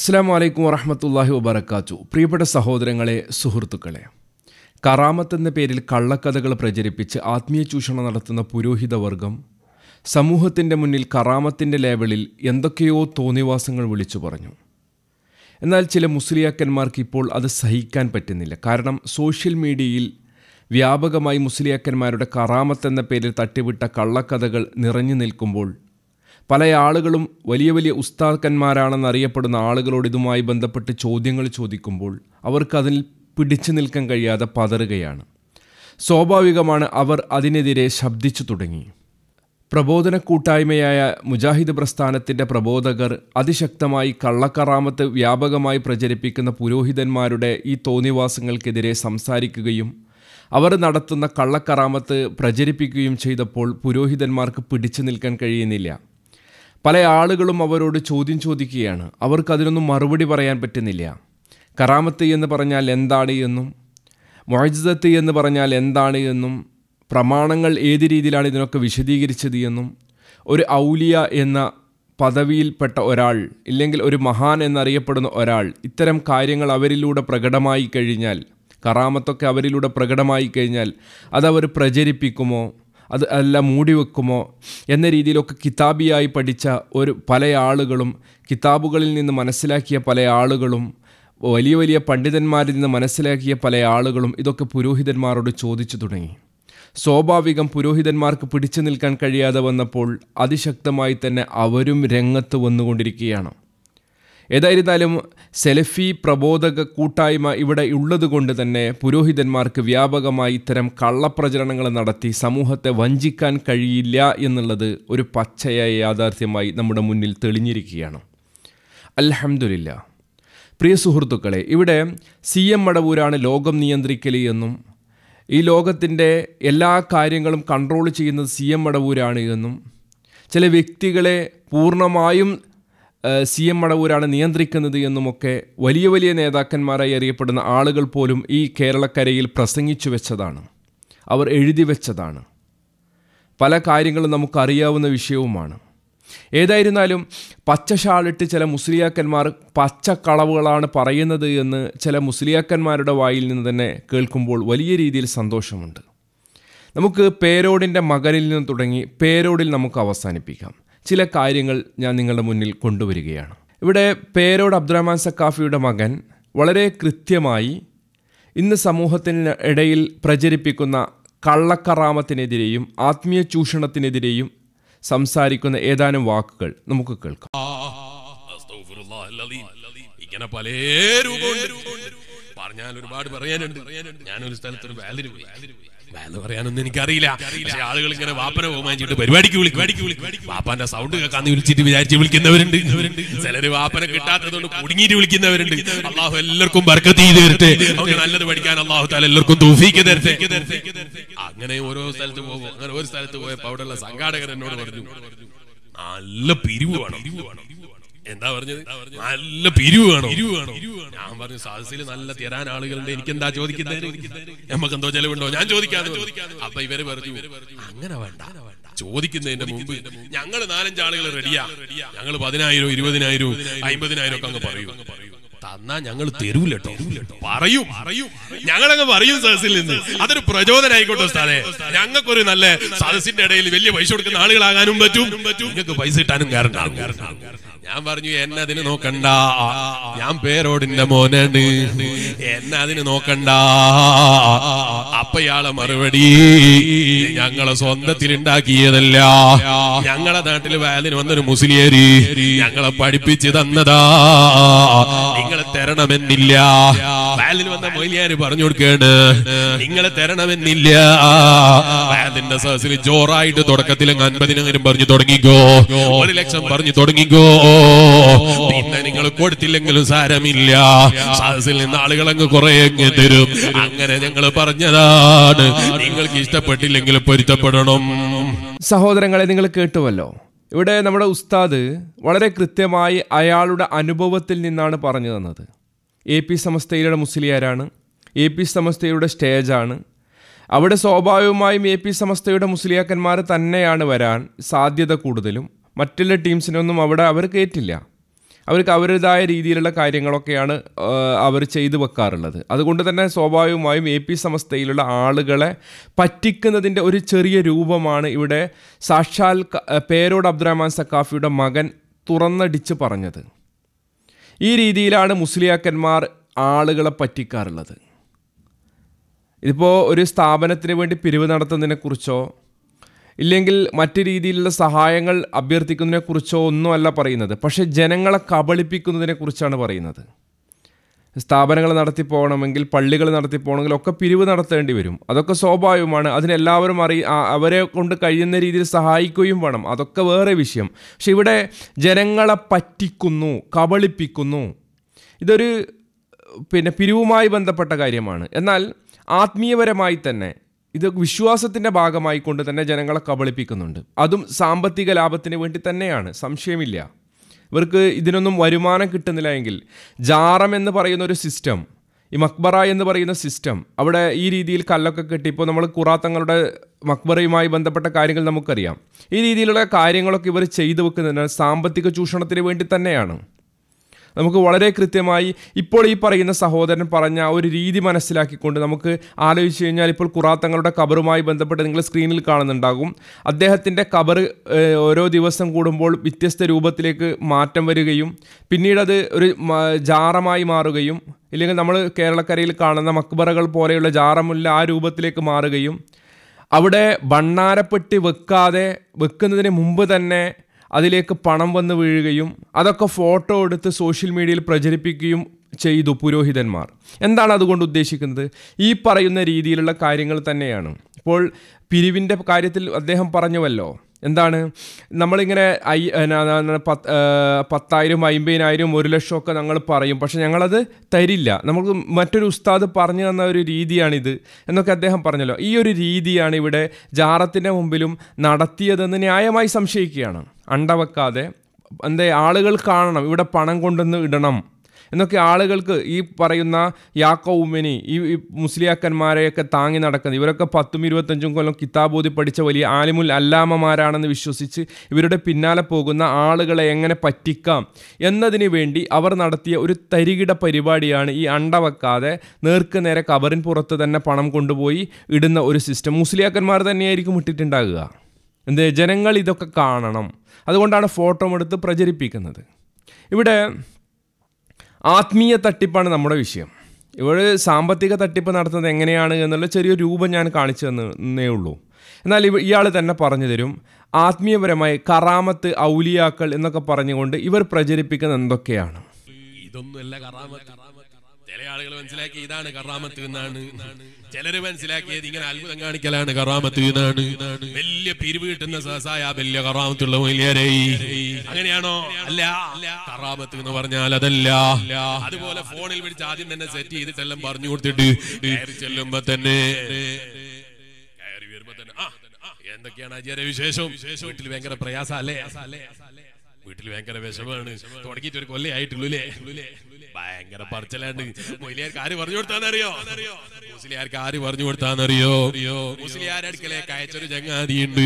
അസ്സാം വലൈക്കും വറഹമത്തല്ലാഹി വബർക്കാത്തു പ്രിയപ്പെട്ട സഹോദരങ്ങളെ സുഹൃത്തുക്കളെ കറാമത്ത് എന്ന പേരിൽ കള്ളക്കഥകൾ പ്രചരിപ്പിച്ച് ആത്മീയ ചൂഷണം നടത്തുന്ന പുരോഹിതവർഗം സമൂഹത്തിൻ്റെ മുന്നിൽ കറാമത്തിൻ്റെ ലേവലിൽ എന്തൊക്കെയോ തോന്നിവാസങ്ങൾ വിളിച്ചു പറഞ്ഞു എന്നാൽ ചില മുസ്ലിയാക്കന്മാർക്ക് ഇപ്പോൾ അത് സഹിക്കാൻ പറ്റുന്നില്ല കാരണം സോഷ്യൽ മീഡിയയിൽ വ്യാപകമായി മുസ്ലിയാക്കന്മാരുടെ കറാമത്ത് എന്ന പേരിൽ തട്ടിവിട്ട കള്ളക്കഥകൾ നിറഞ്ഞു നിൽക്കുമ്പോൾ പല ആളുകളും വലിയ വലിയ അറിയപ്പെടുന്ന ആളുകളോട് ഇതുമായി ബന്ധപ്പെട്ട് ചോദ്യങ്ങൾ ചോദിക്കുമ്പോൾ അവർക്ക് അതിൽ പിടിച്ചു നിൽക്കാൻ കഴിയാതെ പതറുകയാണ് സ്വാഭാവികമാണ് അവർ അതിനെതിരെ ശബ്ദിച്ചു തുടങ്ങി പ്രബോധന കൂട്ടായ്മയായ മുജാഹിദ് പ്രസ്ഥാനത്തിൻ്റെ പ്രബോധകർ അതിശക്തമായി കള്ളക്കറാമത്ത് വ്യാപകമായി പ്രചരിപ്പിക്കുന്ന പുരോഹിതന്മാരുടെ ഈ തോന്നിവാസങ്ങൾക്കെതിരെ സംസാരിക്കുകയും അവർ നടത്തുന്ന കള്ളക്കറാമത്ത് പ്രചരിപ്പിക്കുകയും ചെയ്തപ്പോൾ പുരോഹിതന്മാർക്ക് പിടിച്ചു നിൽക്കാൻ കഴിയുന്നില്ല പല ആളുകളും അവരോട് ചോദ്യം ചോദിക്കുകയാണ് അവർക്ക് അതിനൊന്നും മറുപടി പറയാൻ പറ്റുന്നില്ല കറാമത്ത് എന്ന് പറഞ്ഞാൽ എന്താണ് എന്നും മൊഴജത്ത് എന്ന് പറഞ്ഞാൽ എന്താണ് എന്നും പ്രമാണങ്ങൾ ഏത് രീതിയിലാണ് ഇതിനൊക്കെ വിശദീകരിച്ചത് എന്നും ഒരു ഔലിയ എന്ന പദവിയിൽപ്പെട്ട ഒരാൾ ഇല്ലെങ്കിൽ ഒരു മഹാൻ എന്നറിയപ്പെടുന്ന ഒരാൾ ഇത്തരം കാര്യങ്ങൾ അവരിലൂടെ പ്രകടമായി കഴിഞ്ഞാൽ കറാമത്തൊക്കെ അവരിലൂടെ പ്രകടമായി കഴിഞ്ഞാൽ അതവർ പ്രചരിപ്പിക്കുമോ അത് എല്ലാം മൂടി വെക്കുമോ എന്ന രീതിയിലൊക്കെ കിതാബിയായി പഠിച്ച ഒരു പല ആളുകളും കിതാബുകളിൽ നിന്ന് മനസ്സിലാക്കിയ പല ആളുകളും വലിയ വലിയ പണ്ഡിതന്മാരിൽ നിന്ന് മനസ്സിലാക്കിയ പല ആളുകളും ഇതൊക്കെ പുരോഹിതന്മാരോട് ചോദിച്ചു തുടങ്ങി സ്വാഭാവികം പുരോഹിതന്മാർക്ക് പിടിച്ചു നിൽക്കാൻ കഴിയാതെ വന്നപ്പോൾ അതിശക്തമായി തന്നെ അവരും രംഗത്ത് വന്നുകൊണ്ടിരിക്കുകയാണ് ഏതായിരുന്നാലും സെലഫി പ്രബോധക കൂട്ടായ്മ ഇവിടെ ഉള്ളതുകൊണ്ട് തന്നെ പുരോഹിതന്മാർക്ക് വ്യാപകമായി ഇത്തരം കള്ളപ്രചരണങ്ങൾ നടത്തി സമൂഹത്തെ വഞ്ചിക്കാൻ കഴിയില്ല എന്നുള്ളത് ഒരു പച്ചയായ യാഥാർത്ഥ്യമായി നമ്മുടെ മുന്നിൽ തെളിഞ്ഞിരിക്കുകയാണ് അലഹമില്ല പ്രിയ സുഹൃത്തുക്കളെ ഇവിടെ സി എം മടവൂരാണ് ലോകം നിയന്ത്രിക്കൽ എന്നും ഈ ലോകത്തിൻ്റെ എല്ലാ കാര്യങ്ങളും കൺട്രോൾ ചെയ്യുന്നത് സി എം മടവൂരാണ് എന്നും ചില വ്യക്തികളെ പൂർണ്ണമായും സി എം മടവൂരാണ് നിയന്ത്രിക്കുന്നത് എന്നുമൊക്കെ വലിയ വലിയ നേതാക്കന്മാരായി അറിയപ്പെടുന്ന ആളുകൾ പോലും ഈ കേരളക്കരയിൽ പ്രസംഗിച്ചു വെച്ചതാണ് അവർ എഴുതി വെച്ചതാണ് പല കാര്യങ്ങളും നമുക്കറിയാവുന്ന വിഷയവുമാണ് ഏതായിരുന്നാലും പച്ച ഷാളിട്ട് ചില മുസ്ലിയാക്കന്മാർ പച്ച കളവുകളാണ് പറയുന്നത് എന്ന് ചില മുസ്ലിയാക്കന്മാരുടെ വായിൽ നിന്ന് തന്നെ കേൾക്കുമ്പോൾ വലിയ രീതിയിൽ സന്തോഷമുണ്ട് നമുക്ക് പേരോടിൻ്റെ മകനിൽ നിന്ന് തുടങ്ങി പേരോടിൽ നമുക്ക് അവസാനിപ്പിക്കാം ചില കാര്യങ്ങൾ ഞാൻ നിങ്ങളുടെ മുന്നിൽ കൊണ്ടുവരികയാണ് ഇവിടെ പേരോട് അബ്ദുറഹ്മാൻ സക്കാഫിയുടെ മകൻ വളരെ കൃത്യമായി ഇന്ന് സമൂഹത്തിന് ഇടയിൽ പ്രചരിപ്പിക്കുന്ന കള്ളക്കറാമത്തിനെതിരെയും ആത്മീയ ചൂഷണത്തിനെതിരെയും സംസാരിക്കുന്ന ഏതാനും വാക്കുകൾ നമുക്ക് കേൾക്കാം ഇങ്ങനെ പല പറഞ്ഞാൽ ഒരുപാട് പറയാനുണ്ട് ഞാനൊരു സ്ഥലത്ത് ഒരു വാലിന് പോയി എന്ന് പറയാനൊന്നും എനിക്കറിയില്ല പക്ഷേ ആളുകൾ ഇങ്ങനെ വാപ്പനെ ബഹുമാനിച്ചിട്ട് പരിപാടിക്ക് വിളിക്കും വാപ്പാന്റെ സൗണ്ട് കേൾക്കാന്ന് വിളിച്ചിട്ട് വിചാരിച്ച് വിളിക്കുന്നവരുണ്ട് ചിലര് വാപ്പനെ കിട്ടാത്തതുകൊണ്ട് കുടുങ്ങിയിട്ട് വിളിക്കുന്നവരുണ്ട് അള്ളാഹു എല്ലാവർക്കും ബർക്കത്ത് ചെയ്ത് തരട്ടെ അവര് നല്ലത് പഠിക്കാൻ അള്ളാഹു താല എല്ലാവർക്കും തൂഫിക്ക് തരട്ടെ അങ്ങനെ ഓരോ സ്ഥലത്ത് പോകും അങ്ങനെ ഒരു സ്ഥലത്ത് പോയപ്പോ അവിടെയുള്ള സംഘാടകർ എന്നോട് പറഞ്ഞു നല്ല പിരിവ് വേണം എന്താ പറഞ്ഞത് നല്ല പിരിവ് ഞാൻ പറഞ്ഞു സദസ്സിൽ നല്ല തരാൻ ആളുകളുണ്ട് എനിക്ക് എന്താ ചോദിക്കുന്നത് നമുക്ക് എന്തോ ചെലവുണ്ടോ ഞാൻ ചോദിക്കാതെ അപ്പൊ ഇവര് പറഞ്ഞു അങ്ങനെ വേണ്ട ചോദിക്കുന്നതിന്റെ മുമ്പ് ഞങ്ങൾ നാലഞ്ചാളുകൾ റെഡിയാ ഞങ്ങൾ പതിനായിരം ഇരുപതിനായിരം അമ്പതിനായിരം ഒക്കെ അങ്ങ് പറയൂ തന്നാ ഞങ്ങൾ തരൂലട്ടോ പറയും ഞങ്ങളങ്ങ് പറയും സദസ്സിൽ നിന്ന് അതൊരു പ്രചോദനായിക്കോട്ടെ സ്ഥലം ഞങ്ങൾക്കൊരു നല്ല സദസ്സിന്റെ ഇടയിൽ വലിയ പൈസ കൊടുക്കുന്ന ആളുകളാകാനും പറ്റും നിങ്ങൾക്ക് പൈസ ഇട്ടാനും കാരണം ഞാൻ പറഞ്ഞു എന്നതിന് നോക്കണ്ട ഞാൻ പേരോടിന്റെ മോനാണ് എന്നതിന് നോക്കണ്ട അപ്പയാളെ മറുപടി ഞങ്ങളെ സ്വന്തത്തിൽ ഉണ്ടാക്കിയതല്ല ഞങ്ങളെ നാട്ടിൽ വയലിന് വന്നൊരു മുസ്ലിയേരി ഞങ്ങളെ പഠിപ്പിച്ച് തന്നതാ നിങ്ങളെ തരണമെന്നില്ല വയലിന് വന്ന മൊയിലിയാര് പറഞ്ഞു കൊടുക്കേണ് നിങ്ങളെ തരണമെന്നില്ല വയലിന്റെ സഹസിൽ ജോറായിട്ട് തുടക്കത്തിൽ അൻപതിനും പറഞ്ഞു തുടങ്ങിക്കോ ഒരു ലക്ഷം പറഞ്ഞു തുടങ്ങിക്കോ പിന്നെ നിങ്ങൾ കൊടുത്തില്ലെങ്കിലും സാരമില്ല സദസ്സിൽ നിന്ന് ആളുകൾ അങ്ങ് കുറെ അങ്ങ് തരും അങ്ങനെ ഞങ്ങൾ പറഞ്ഞതാണ് നിങ്ങൾക്ക് ഇഷ്ടപ്പെട്ടില്ലെങ്കിൽ പൊരുത്തപ്പെടണം സഹോദരങ്ങളെ നിങ്ങൾ കേട്ടുവല്ലോ ഇവിടെ നമ്മുടെ ഉസ്താദ് വളരെ കൃത്യമായി അയാളുടെ അനുഭവത്തിൽ നിന്നാണ് പറഞ്ഞു തന്നത് എ പി സമസ്തയിലെ മുസ്ലിയാരാണ് എ പി സമസ്തയുടെ സ്റ്റേജാണ് അവിടെ സ്വാഭാവികമായും എ പി സമസ്തയുടെ മുസ്ലിയാക്കന്മാർ തന്നെയാണ് വരാൻ സാധ്യത കൂടുതലും മറ്റുള്ള ടീംസിനൊന്നും അവിടെ അവർ കയറ്റില്ല അവർക്ക് അവരുടേതായ രീതിയിലുള്ള കാര്യങ്ങളൊക്കെയാണ് അവർ ചെയ്തു വെക്കാറുള്ളത് അതുകൊണ്ട് തന്നെ സ്വാഭാവികമായും എ പി സമസ്തയിലുള്ള ആളുകളെ പറ്റിക്കുന്നതിൻ്റെ ഒരു ചെറിയ രൂപമാണ് ഇവിടെ സാക്ഷാൽ പേരോട് അബ്ദുറഹ്മാൻ സക്കാഫിയുടെ മകൻ തുറന്നടിച്ച് പറഞ്ഞത് ഈ രീതിയിലാണ് മുസ്ലിയാക്കന്മാർ ആളുകളെ പറ്റിക്കാറുള്ളത് ഇതിപ്പോൾ ഒരു സ്ഥാപനത്തിന് വേണ്ടി പിരിവ് നടത്തുന്നതിനെക്കുറിച്ചോ ഇല്ലെങ്കിൽ മറ്റു രീതിയിലുള്ള സഹായങ്ങൾ അഭ്യർത്ഥിക്കുന്നതിനെക്കുറിച്ചോ ഒന്നുമല്ല പറയുന്നത് പക്ഷേ ജനങ്ങളെ കബളിപ്പിക്കുന്നതിനെക്കുറിച്ചാണ് പറയുന്നത് സ്ഥാപനങ്ങൾ നടത്തി പോകണമെങ്കിൽ പള്ളികൾ നടത്തി പോകണമെങ്കിൽ ഒക്കെ പിരിവ് നടത്തേണ്ടി വരും അതൊക്കെ സ്വാഭാവികമാണ് അതിനെല്ലാവരും അറി അവരെ കൊണ്ട് കഴിയുന്ന രീതിയിൽ സഹായിക്കുകയും വേണം അതൊക്കെ വേറെ വിഷയം പക്ഷെ ഇവിടെ ജനങ്ങളെ പറ്റിക്കുന്നു കബളിപ്പിക്കുന്നു ഇതൊരു പിന്നെ പിരിവുമായി ബന്ധപ്പെട്ട കാര്യമാണ് എന്നാൽ ആത്മീയപരമായി തന്നെ ഇത് വിശ്വാസത്തിൻ്റെ ഭാഗമായി കൊണ്ട് തന്നെ ജനങ്ങളെ കബളിപ്പിക്കുന്നുണ്ട് അതും സാമ്പത്തിക ലാഭത്തിന് വേണ്ടി തന്നെയാണ് സംശയമില്ല ഇവർക്ക് ഇതിനൊന്നും വരുമാനം കിട്ടുന്നില്ല എങ്കിൽ ജാറം എന്ന് പറയുന്ന ഒരു സിസ്റ്റം ഈ മക്ബറ എന്ന് പറയുന്ന സിസ്റ്റം അവിടെ ഈ രീതിയിൽ കല്ലൊക്കെ കെട്ടി ഇപ്പോൾ നമ്മൾ കുറാത്തങ്ങളുടെ മക്ബറയുമായി ബന്ധപ്പെട്ട കാര്യങ്ങൾ നമുക്കറിയാം ഈ രീതിയിലുള്ള കാര്യങ്ങളൊക്കെ ഇവർ ചെയ്തു വെക്കുന്നതിനാൽ സാമ്പത്തിക ചൂഷണത്തിന് വേണ്ടി തന്നെയാണ് നമുക്ക് വളരെ കൃത്യമായി ഇപ്പോൾ ഈ പറയുന്ന സഹോദരൻ പറഞ്ഞ ഒരു രീതി മനസ്സിലാക്കിക്കൊണ്ട് നമുക്ക് ആലോചിച്ച് കഴിഞ്ഞാൽ ഇപ്പോൾ കുറാത്തങ്ങളുടെ കബറുമായി ബന്ധപ്പെട്ട് നിങ്ങൾ സ്ക്രീനിൽ കാണുന്നുണ്ടാകും അദ്ദേഹത്തിൻ്റെ കബർ ഓരോ ദിവസം കൂടുമ്പോൾ വ്യത്യസ്ത രൂപത്തിലേക്ക് മാറ്റം വരികയും പിന്നീടത് ഒരു ജാറമായി മാറുകയും ഇല്ലെങ്കിൽ നമ്മൾ കേരളക്കരയിൽ കാണുന്ന മക്ബറകൾ പോലെയുള്ള ജാറമുല്ല ആ രൂപത്തിലേക്ക് മാറുകയും അവിടെ ഭണ്ണാരപ്പെട്ടി വെക്കാതെ വെക്കുന്നതിന് മുമ്പ് തന്നെ അതിലേക്ക് പണം വന്നു വീഴുകയും അതൊക്കെ ഫോട്ടോ എടുത്ത് സോഷ്യൽ മീഡിയയിൽ പ്രചരിപ്പിക്കുകയും ചെയ്തു പുരോഹിതന്മാർ എന്താണ് അതുകൊണ്ട് ഉദ്ദേശിക്കുന്നത് ഈ പറയുന്ന രീതിയിലുള്ള കാര്യങ്ങൾ തന്നെയാണ് ഇപ്പോൾ പിരിവിൻ്റെ കാര്യത്തിൽ അദ്ദേഹം പറഞ്ഞുവല്ലോ എന്താണ് നമ്മളിങ്ങനെ ഐ പത്ത് പത്തായിരം അമ്പതിനായിരം ഒരു ലക്ഷമൊക്കെ ഞങ്ങൾ പറയും പക്ഷെ ഞങ്ങളത് തരില്ല നമുക്ക് മറ്റൊരു ഉസ്താദ് പറഞ്ഞു തന്ന ഒരു രീതിയാണിത് എന്നൊക്കെ അദ്ദേഹം പറഞ്ഞല്ലോ ഈ ഒരു രീതിയാണ് ഇവിടെ ജാറത്തിൻ്റെ മുമ്പിലും നടത്തിയതെന്ന് ന്യായമായി സംശയിക്കുകയാണ് അണ്ടവെക്കാതെ എന്തേ ആളുകൾ കാണണം ഇവിടെ പണം കൊണ്ടുവന്ന് ഇടണം എന്നൊക്കെ ആളുകൾക്ക് ഈ പറയുന്ന യാക്കോ ഉമ്മനി ഈ മുസ്ലിയാക്കന്മാരെയൊക്കെ താങ്ങി നടക്കുന്നത് ഇവരൊക്കെ പത്തും ഇരുപത്തഞ്ചും കൊല്ലം കിതാബോധി പഠിച്ച വലിയ ആലിമുൽ അല്ലാമമാരാണെന്ന് വിശ്വസിച്ച് ഇവരുടെ പിന്നാലെ പോകുന്ന ആളുകളെ എങ്ങനെ പറ്റിക്കാം എന്നതിന് വേണ്ടി അവർ നടത്തിയ ഒരു തരികിട പരിപാടിയാണ് ഈ അണ്ടവെക്കാതെ നേർക്ക് നേരെ കബറിൻ പുറത്ത് തന്നെ പണം കൊണ്ടുപോയി ഇടുന്ന ഒരു സിസ്റ്റം മുസ്ലിയാക്കന്മാർ തന്നെയായിരിക്കും ഇട്ടിട്ടുണ്ടാകുക എന്തേ ജനങ്ങൾ ഇതൊക്കെ കാണണം അതുകൊണ്ടാണ് ഫോട്ടോ എടുത്ത് പ്രചരിപ്പിക്കുന്നത് ഇവിടെ ആത്മീയ തട്ടിപ്പാണ് നമ്മുടെ വിഷയം ഇവർ സാമ്പത്തിക തട്ടിപ്പ് നടത്തുന്നത് എങ്ങനെയാണ് എന്നുള്ള ചെറിയ രൂപം ഞാൻ കാണിച്ചു തന്നേ ഉള്ളൂ എന്നാൽ ഇവ ഇയാൾ തന്നെ പറഞ്ഞു തരും ആത്മീയപരമായി കറാമത്ത് ഔലിയാക്കൾ എന്നൊക്കെ പറഞ്ഞുകൊണ്ട് ഇവർ പ്രചരിപ്പിക്കുന്നത് എന്തൊക്കെയാണ് ഇതൊന്നും ചില ആളുകൾ മനസ്സിലാക്കി ഇതാണ് കറാമത്ത് എന്നാണ് ചിലര് മനസ്സിലാക്കിയത് ഇങ്ങനെ അത്ഭുതം കാണിക്കലാണ് കറാമത്ത് എന്നാണ് വലിയ പിരിവ് കിട്ടുന്ന സഹസായ വലിയ കറാമത്തുള്ള മൊയിലേരെ അങ്ങനെയാണോ അല്ല കറാമത്ത് എന്ന് പറഞ്ഞാൽ അതല്ല അതുപോലെ ഫോണിൽ വിളിച്ച് ആദ്യം തന്നെ സെറ്റ് ചെയ്തിട്ടെല്ലാം പറഞ്ഞു കൊടുത്തിട്ട് ചെല്ലുമ്പോ തന്നെ കയറി വരുമ്പോ തന്നെ എന്തൊക്കെയാണ് അജയരെ വിശേഷം വീട്ടിൽ ഭയങ്കര പ്രയാസ അല്ലേ വീട്ടിൽ ഭയങ്കര വിഷമാണ് തുടങ്ങിയിട്ട് ഒരു കൊല്ലയായിട്ടുള്ളൂ അല്ലേ ഭയങ്കര പറച്ചിലാണ്ട് മൊയിലിയാർക്ക് ആര് പറഞ്ഞു കൊടുത്താന്നറിയോ മുസ്ലിയാർക്ക് ആര് പറഞ്ഞു കൊടുത്താന്നറിയോ മുസ്ലിയാരുടെ അടുക്കലേക്ക് അയച്ചൊരു ചങ്ങാതിയുണ്ട്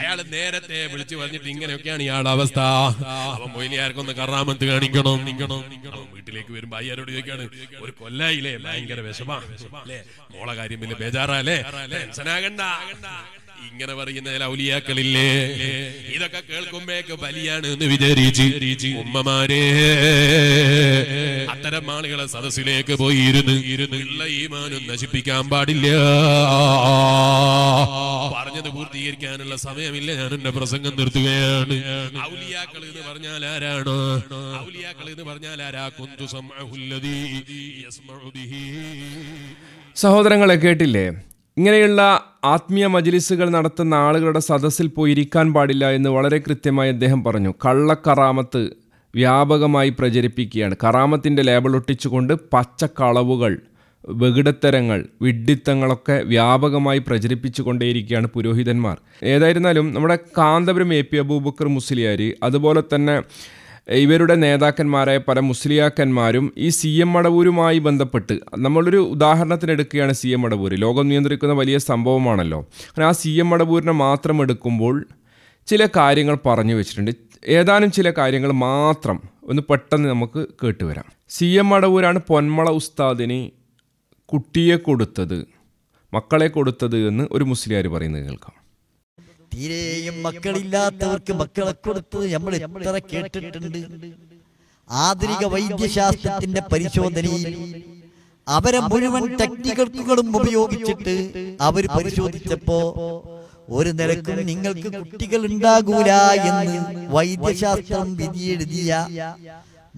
അയാൾ നേരത്തെ വിളിച്ചു പറഞ്ഞിട്ട് ഇങ്ങനെയൊക്കെയാണ് ഇയാളുടെ അവസ്ഥ അപ്പൊ മൊയിലിയാർക്കൊന്ന് കറാമത്ത് കാണിക്കണം നിക്കണം വീട്ടിലേക്ക് വരുമ്പോ അയ്യാരോട് ചോദിക്കാണ് ഒരു കൊല്ലായില്ലേ ഭയങ്കര വിഷമാ അല്ലേ മോളെ കാര്യം വലിയ ബേജാറല്ലേ ടെൻഷനാകണ്ട ഇങ്ങനെ പറയുന്ന ചില ഇതൊക്കെ കേൾക്കുമ്പോഴേക്ക് ബലിയാണ് എന്ന് വിചാരിച്ചു ഉമ്മമാരെ അത്തരം ആളുകളെ സദസ്സിലേക്ക് പോയി ഇരുന്ന് ഇരുന്ന് ഈമാനും നശിപ്പിക്കാൻ പാടില്ല പറഞ്ഞത് പൂർത്തീകരിക്കാനുള്ള സമയമില്ല ഞാൻ എന്റെ പ്രസംഗം നിർത്തുകയാണ് ഔലിയാക്കൾ എന്ന് പറഞ്ഞാൽ ആരാണ് ഔലിയാക്കൾ എന്ന് പറഞ്ഞാൽ ആരാ കുന്തു സഹോദരങ്ങളെ കേട്ടില്ലേ ഇങ്ങനെയുള്ള ആത്മീയ മജ്ലിസുകൾ നടത്തുന്ന ആളുകളുടെ സദസ്സിൽ പോയി ഇരിക്കാൻ പാടില്ല എന്ന് വളരെ കൃത്യമായി അദ്ദേഹം പറഞ്ഞു കള്ളക്കറാമത്ത് വ്യാപകമായി പ്രചരിപ്പിക്കുകയാണ് കറാമത്തിൻ്റെ ലേബൽ ഒട്ടിച്ചുകൊണ്ട് പച്ചക്കളവുകൾ വെകിടത്തരങ്ങൾ വിഡ്ഢിത്തങ്ങളൊക്കെ വ്യാപകമായി പ്രചരിപ്പിച്ചു കൊണ്ടേയിരിക്കുകയാണ് പുരോഹിതന്മാർ ഏതായിരുന്നാലും നമ്മുടെ കാന്തപുരം എ പി അബൂബക്കർ മുസ്ലിയാർ അതുപോലെ തന്നെ ഇവരുടെ നേതാക്കന്മാരായ പല മുസ്ലിയാക്കന്മാരും ഈ സി എം മടവൂരുമായി ബന്ധപ്പെട്ട് നമ്മളൊരു ഉദാഹരണത്തിന് എടുക്കുകയാണ് സി എം മടവൂര് ലോകം നിയന്ത്രിക്കുന്ന വലിയ സംഭവമാണല്ലോ അങ്ങനെ ആ സി എം മടവൂരിനെ മാത്രം എടുക്കുമ്പോൾ ചില കാര്യങ്ങൾ പറഞ്ഞു വെച്ചിട്ടുണ്ട് ഏതാനും ചില കാര്യങ്ങൾ മാത്രം ഒന്ന് പെട്ടെന്ന് നമുക്ക് കേട്ടുവരാം സി എം മടവൂരാണ് പൊന്മള ഉസ്താദിന് കുട്ടിയെ കൊടുത്തത് മക്കളെ കൊടുത്തത് എന്ന് ഒരു മുസ്ലിയാർ പറയുന്നത് കേൾക്കാം തീരെയും മക്കളില്ലാത്തവർക്ക് മക്കളെ കൊടുത്തത് നമ്മൾ എത്ര കേട്ടിട്ടുണ്ട് ആധുനിക വൈദ്യശാസ്ത്രത്തിന്റെ പരിശോധനയിൽ അവരെ മുഴുവൻ ടെക്നിക്കുകളും ഉപയോഗിച്ചിട്ട് അവർ പരിശോധിച്ചപ്പോ ഒരു നിരക്കും നിങ്ങൾക്ക് കുട്ടികൾ ഉണ്ടാകൂല എന്ന് വൈദ്യശാസ്ത്രം വിധിയെഴുതിയ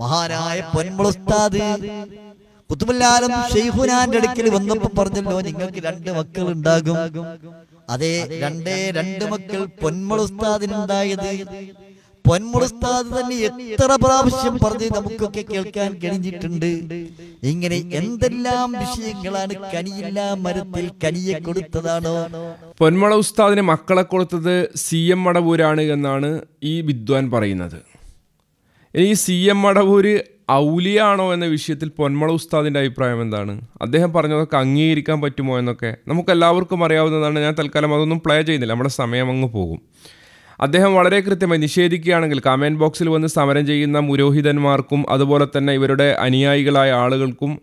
മഹാനായ പൊന്മുളസ്താദ് കുത്തുമല്ലാലും ഷെയ്ഹുനാന്റെ അടുക്കൽ വന്നപ്പോ പറഞ്ഞല്ലോ നിങ്ങൾക്ക് രണ്ട് മക്കൾ ഉണ്ടാകും അതെ രണ്ടേ രണ്ട് മക്കൾ പൊന്മുളുസ്താദിനുണ്ടായത് പൊന്മുളസ്താദ് തന്നെ എത്ര പ്രാവശ്യം പറഞ്ഞ് നമുക്കൊക്കെ കേൾക്കാൻ കഴിഞ്ഞിട്ടുണ്ട് ഇങ്ങനെ എന്തെല്ലാം വിഷയങ്ങളാണ് കനിയെല്ലാം മരത്തിൽ കനിയെ കൊടുത്തതാണോ പൊന്മുള ഉസ്താദിന് മക്കളെ കൊടുത്തത് സി എം മടവൂരാണ് എന്നാണ് ഈ വിദ്വാൻ പറയുന്നത് ഈ സി എം മടവൂര് ഔലിയാണോ എന്ന വിഷയത്തിൽ പൊന്മള ഉസ്താദിൻ്റെ അഭിപ്രായം എന്താണ് അദ്ദേഹം പറഞ്ഞതൊക്കെ അംഗീകരിക്കാൻ പറ്റുമോ എന്നൊക്കെ നമുക്കെല്ലാവർക്കും അറിയാവുന്നതാണ് ഞാൻ തൽക്കാലം അതൊന്നും പ്ലേ ചെയ്യുന്നില്ല നമ്മുടെ സമയം അങ്ങ് പോകും അദ്ദേഹം വളരെ കൃത്യമായി നിഷേധിക്കുകയാണെങ്കിൽ കമൻറ്റ് ബോക്സിൽ വന്ന് സമരം ചെയ്യുന്ന പുരോഹിതന്മാർക്കും അതുപോലെ തന്നെ ഇവരുടെ അനുയായികളായ ആളുകൾക്കും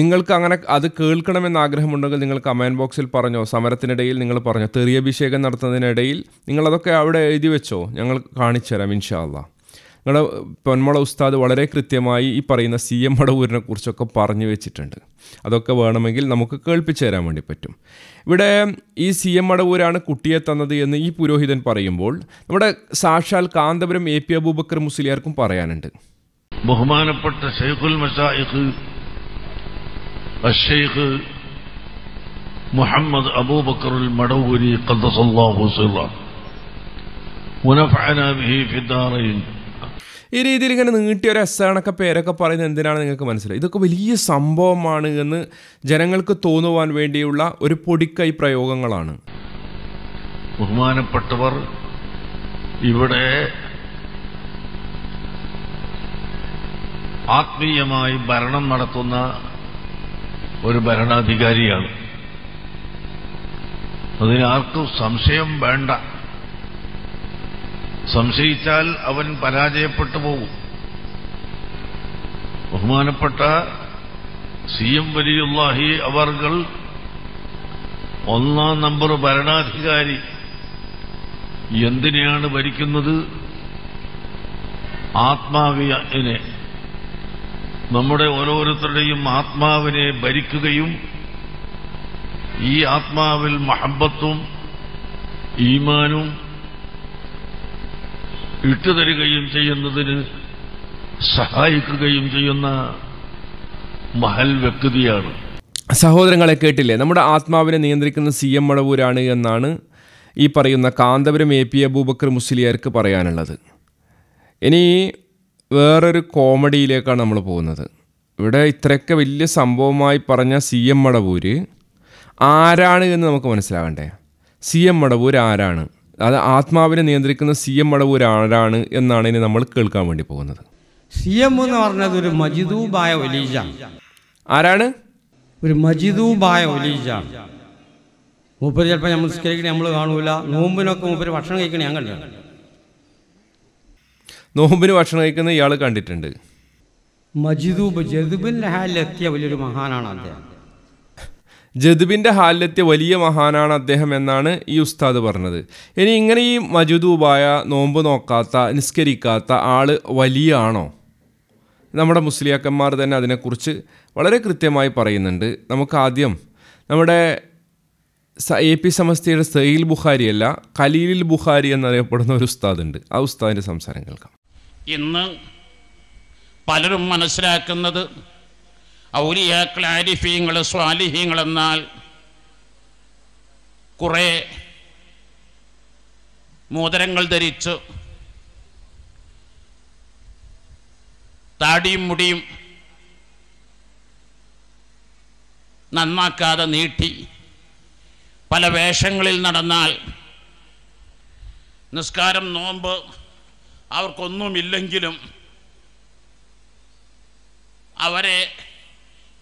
നിങ്ങൾക്ക് അങ്ങനെ അത് കേൾക്കണമെന്ന് ആഗ്രഹമുണ്ടെങ്കിൽ നിങ്ങൾ കമൻറ്റ് ബോക്സിൽ പറഞ്ഞോ സമരത്തിനിടയിൽ നിങ്ങൾ പറഞ്ഞോ തെറിയഭിഷേകം നടത്തുന്നതിനിടയിൽ നിങ്ങളതൊക്കെ അവിടെ എഴുതി വെച്ചോ ഞങ്ങൾ കാണിച്ചു തരാം ഇൻഷാ അള്ളാഹ് നിങ്ങളുടെ പൊന്മുള ഉസ്താദ് വളരെ കൃത്യമായി ഈ പറയുന്ന സി എം മടവൂരിനെ കുറിച്ചൊക്കെ പറഞ്ഞു വെച്ചിട്ടുണ്ട് അതൊക്കെ വേണമെങ്കിൽ നമുക്ക് കേൾപ്പിച്ചു തരാൻ വേണ്ടി പറ്റും ഇവിടെ ഈ സി എം മടവൂരാണ് കുട്ടിയെ തന്നത് എന്ന് ഈ പുരോഹിതൻ പറയുമ്പോൾ നമ്മുടെ സാക്ഷാൽ കാന്തപുരം എ പി അബൂബക്കർ മുസ്ലിയാർക്കും പറയാനുണ്ട് ബഹുമാനപ്പെട്ട ഷെയ്ഖുൽ മഷായിഖ് മുഹമ്മദ് അബൂബക്കറുൽ മടവൂരി ഖദ്ദസല്ലാഹു സല്ല ونفعنا به في ഈ രീതിയിൽ ഇങ്ങനെ നീട്ടിയ ഒരു എസ് കണക്കെ പേരൊക്കെ പറയുന്നത് എന്തിനാണ് നിങ്ങൾക്ക് മനസ്സിലായി ഇതൊക്കെ വലിയ സംഭവമാണ് എന്ന് ജനങ്ങൾക്ക് തോന്നുവാൻ വേണ്ടിയുള്ള ഒരു പൊടിക്കൈ പ്രയോഗങ്ങളാണ് ബഹുമാനപ്പെട്ടവർ ഇവിടെ ആത്മീയമായി ഭരണം നടത്തുന്ന ഒരു ഭരണാധികാരിയാണ് അതിനാർക്കും സംശയം വേണ്ട സംശയിച്ചാൽ അവൻ പരാജയപ്പെട്ടു പോകും ബഹുമാനപ്പെട്ട സി എം വലിയുള്ളാഹി അവർ ഒന്നാം നമ്പർ ഭരണാധികാരി എന്തിനെയാണ് ഭരിക്കുന്നത് ആത്മാവിനെ നമ്മുടെ ഓരോരുത്തരുടെയും ആത്മാവിനെ ഭരിക്കുകയും ഈ ആത്മാവിൽ മഹബത്തും ഈമാനും ഇട്ടുതരികയും ചെയ്യുന്നതിന് സഹായിക്കുകയും ചെയ്യുന്ന മഹൽ വ്യക്തിയാണ് സഹോദരങ്ങളെ കേട്ടില്ലേ നമ്മുടെ ആത്മാവിനെ നിയന്ത്രിക്കുന്ന സി എം മടവൂരാണ് എന്നാണ് ഈ പറയുന്ന കാന്തപുരം എ പി അബൂബക്കർ മുസ്ലിയാർക്ക് പറയാനുള്ളത് ഇനി വേറൊരു കോമഡിയിലേക്കാണ് നമ്മൾ പോകുന്നത് ഇവിടെ ഇത്രയൊക്കെ വലിയ സംഭവമായി പറഞ്ഞ സി എം മടവൂര് ആരാണ് എന്ന് നമുക്ക് മനസ്സിലാകണ്ടേ സി എം മടവൂർ ആരാണ് അത് ആത്മാവിനെ നിയന്ത്രിക്കുന്ന സി എം അടവൂർ ആരാണ് എന്നാണ് ഇനി നമ്മൾ കേൾക്കാൻ വേണ്ടി പോകുന്നത് സി എം എന്ന് പറഞ്ഞത് ഒരു മജിദൂബായ ഒലീജ ആരാണ് ഒരു മജിദൂബായ ഒലീജ മൂപ്പര് ചിലപ്പോൾ നമ്മൾ നിസ്കരിക്കണേ നമ്മൾ കാണൂല നോമ്പിനൊക്കെ മൂപ്പര് ഭക്ഷണം കഴിക്കണേ ഞാൻ കണ്ടു നോമ്പിന് ഭക്ഷണം കഴിക്കുന്ന ഇയാൾ കണ്ടിട്ടുണ്ട് മജിദൂബ് ജദുബിൻ ഹാലിലെത്തിയ വലിയൊരു മഹാനാണ് അദ്ദേഹം ജദുബിൻ്റെ ഹാലിലെത്തിയ വലിയ മഹാനാണ് അദ്ദേഹം എന്നാണ് ഈ ഉസ്താദ് പറഞ്ഞത് ഇനി ഇങ്ങനെ ഈ മജുദൂബായ നോമ്പ് നോക്കാത്ത നിസ്കരിക്കാത്ത ആൾ വലിയ ആണോ നമ്മുടെ മുസ്ലിയാക്കന്മാർ തന്നെ അതിനെക്കുറിച്ച് വളരെ കൃത്യമായി പറയുന്നുണ്ട് നമുക്ക് ആദ്യം നമ്മുടെ എ പി സമസ്തയുടെ സഹീൽ ബുഖാരി അല്ല ഖലീലിൽ ബുഖാരി എന്നറിയപ്പെടുന്ന ഒരു ഉസ്താദുണ്ട് ആ ഉസ്താദിൻ്റെ സംസാരം കേൾക്കാം ഇന്ന് പലരും മനസ്സിലാക്കുന്നത് ഔലിയാക്കളാരിഫീങ്ങൾ സ്വാലിഹീങ്ങൾ എന്നാൽ കുറേ മോതിരങ്ങൾ ധരിച്ച് താടിയും മുടിയും നന്നാക്കാതെ നീട്ടി പല വേഷങ്ങളിൽ നടന്നാൽ നിസ്കാരം നോമ്പ് അവർക്കൊന്നുമില്ലെങ്കിലും അവരെ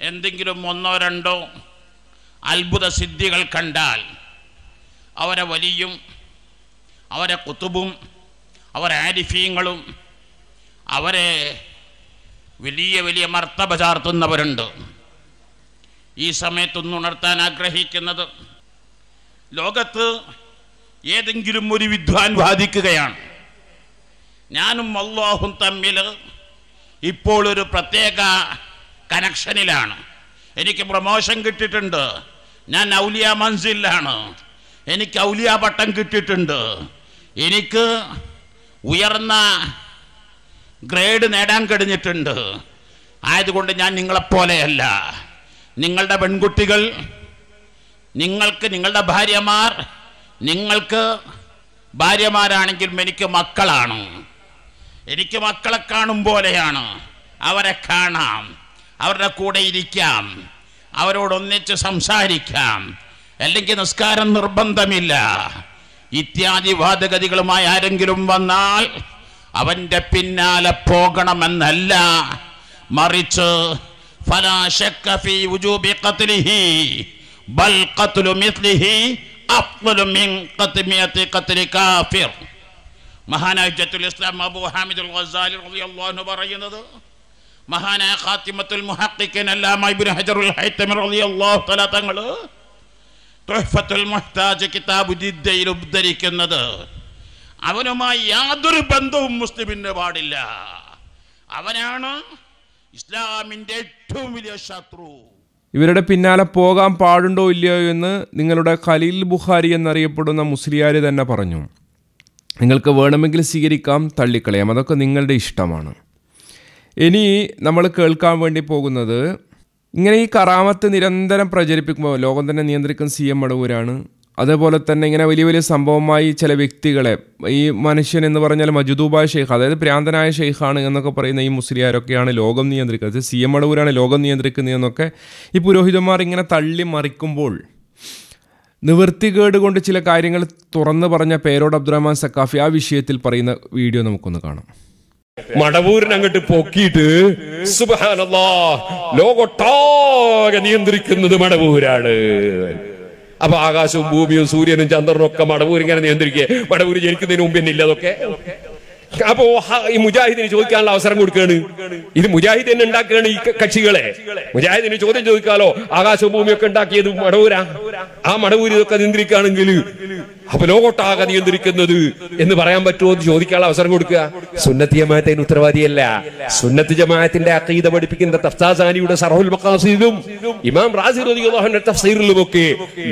എന്തെങ്കിലും ഒന്നോ രണ്ടോ അത്ഭുത സിദ്ധികൾ കണ്ടാൽ അവരെ വലിയും അവരെ കുത്തുബും അവരെ ആരിഫീങ്ങളും അവരെ വലിയ വലിയ മർത്തബ ചാർത്തുന്നവരുണ്ട് ഈ സമയത്തൊന്നുണർത്താൻ ആഗ്രഹിക്കുന്നത് ലോകത്ത് ഏതെങ്കിലും ഒരു വിദ്വാൻ വാദിക്കുകയാണ് ഞാനും അള്ളാഹും തമ്മിൽ ഇപ്പോൾ ഒരു പ്രത്യേക കണക്ഷനിലാണ് എനിക്ക് പ്രൊമോഷൻ കിട്ടിയിട്ടുണ്ട് ഞാൻ ഔലിയ മൻസിലാണ് എനിക്ക് ഔലിയ പട്ടം കിട്ടിയിട്ടുണ്ട് എനിക്ക് ഉയർന്ന ഗ്രേഡ് നേടാൻ കഴിഞ്ഞിട്ടുണ്ട് ആയതുകൊണ്ട് ഞാൻ നിങ്ങളെപ്പോലെയല്ല നിങ്ങളുടെ പെൺകുട്ടികൾ നിങ്ങൾക്ക് നിങ്ങളുടെ ഭാര്യമാർ നിങ്ങൾക്ക് ഭാര്യമാരാണെങ്കിലും എനിക്ക് മക്കളാണ് എനിക്ക് മക്കളെ കാണും പോലെയാണ് അവരെ കാണാം അവരുടെ കൂടെ ഇരിക്കാം അവരോടൊന്നിച്ച് സംസാരിക്കാം അല്ലെങ്കിൽ നിസ്കാരം നിർബന്ധമില്ല ഇത്യാദി വാദഗതികളുമായി ആരെങ്കിലും വന്നാൽ അവൻ്റെ പിന്നാലെ പോകണമെന്നല്ല മറിച്ച് മഹാനായ ഇസ്ലാം അബു ഹാമിദുൽ പറയുന്നത് മഹാനായ ഖാത്തിമത്തുൽ മുഹക്കിക്കൻ അല്ലാമ ഇബ്നു ഹജറുൽ ഹൈതമി റളിയല്ലാഹു തആല തങ്ങൾ തുഹ്ഫത്തുൽ മുഹ്താജ് കിതാബു ജിദ്ദയിൽ ഉദ്ധരിക്കുന്നത് അവനുമായി യാതൊരു ബന്ധവും മുസ്ലിമിന് പാടില്ല അവനാണ് ഇസ്ലാമിന്റെ ഏറ്റവും വലിയ ശത്രു ഇവരുടെ പിന്നാലെ പോകാൻ പാടുണ്ടോ ഇല്ലയോ എന്ന് നിങ്ങളുടെ ഖലീൽ ബുഖാരി എന്നറിയപ്പെടുന്ന മുസ്ലിയാർ തന്നെ പറഞ്ഞു നിങ്ങൾക്ക് വേണമെങ്കിൽ സ്വീകരിക്കാം തള്ളിക്കളയാം അതൊക്കെ നിങ്ങളുടെ ഇഷ്ടമാണ് ഇനി നമ്മൾ കേൾക്കാൻ വേണ്ടി പോകുന്നത് ഇങ്ങനെ ഈ കറാമത്ത് നിരന്തരം പ്രചരിപ്പിക്കുമ്പോൾ ലോകം തന്നെ നിയന്ത്രിക്കുന്ന സി എം മടവൂരാണ് അതേപോലെ തന്നെ ഇങ്ങനെ വലിയ വലിയ സംഭവമായി ചില വ്യക്തികളെ ഈ മനുഷ്യൻ എന്ന് പറഞ്ഞാൽ മജുദൂബായ ഷെയ്ഖ് അതായത് പ്രാന്തനായ ഷെയ്ഖാണ് എന്നൊക്കെ പറയുന്ന ഈ മുസ്ലിയാരൊക്കെയാണ് ലോകം നിയന്ത്രിക്കുന്നത് സി എം മടവൂരാണ് ലോകം നിയന്ത്രിക്കുന്നതെന്നൊക്കെ ഈ പുരോഹിതന്മാർ ഇങ്ങനെ തള്ളി മറിക്കുമ്പോൾ നിവൃത്തികേട് കൊണ്ട് ചില കാര്യങ്ങൾ തുറന്ന് പറഞ്ഞ പേരോട് അബ്ദുറഹ്മാൻ സക്കാഫി ആ വിഷയത്തിൽ പറയുന്ന വീഡിയോ നമുക്കൊന്ന് കാണാം അങ്ങോട്ട് പൊക്കിയിട്ട് സുബഹാനല്ലാ ലോകൊട്ടാകെ നിയന്ത്രിക്കുന്നത് മടവൂരാണ് അപ്പൊ ആകാശവും ഭൂമിയും സൂര്യനും ചന്ദ്രനും ഒക്കെ മടവൂരിങ്ങനെ നിയന്ത്രിക്കുക മടവൂര് ജനിക്കുന്നതിന് മുമ്പ് എന്നില്ല അതൊക്കെ അപ്പോ ഈ മുജാഹിദിന് ചോദിക്കാനുള്ള അവസരം കൊടുക്കുകയാണ് ഇത് മുജാഹിദ് ഉണ്ടാക്കുകയാണ് ഈ കക്ഷികളെ മുജാഹിദിന് ചോദ്യം ചോദിക്കാലോ ആകാശഭൂമിയൊക്കെ ഉണ്ടാക്കിയത് മടവൂരാ ആ മടവൂര് ഇതൊക്കെ നിയന്ത്രിക്കുകയാണെങ്കിൽ അപ്പൊ ലോകോട്ടാകെ നിയന്ത്രിക്കുന്നത് എന്ന് പറയാൻ പറ്റുമോ എന്ന് ചോദിക്കാനുള്ള അവസരം കൊടുക്കുക സുന്നത്തി ജമാഅത്ത് ഉത്തരവാദിയല്ല സുന്നത്തി ജമാഅത്തിന്റെ അക്കീത പഠിപ്പിക്കുന്ന തഫ്താസാനിയുടെ സർഹുൽ മക്കാസിലും ഇമാം റാസി തഫ്സീറിലും ഒക്കെ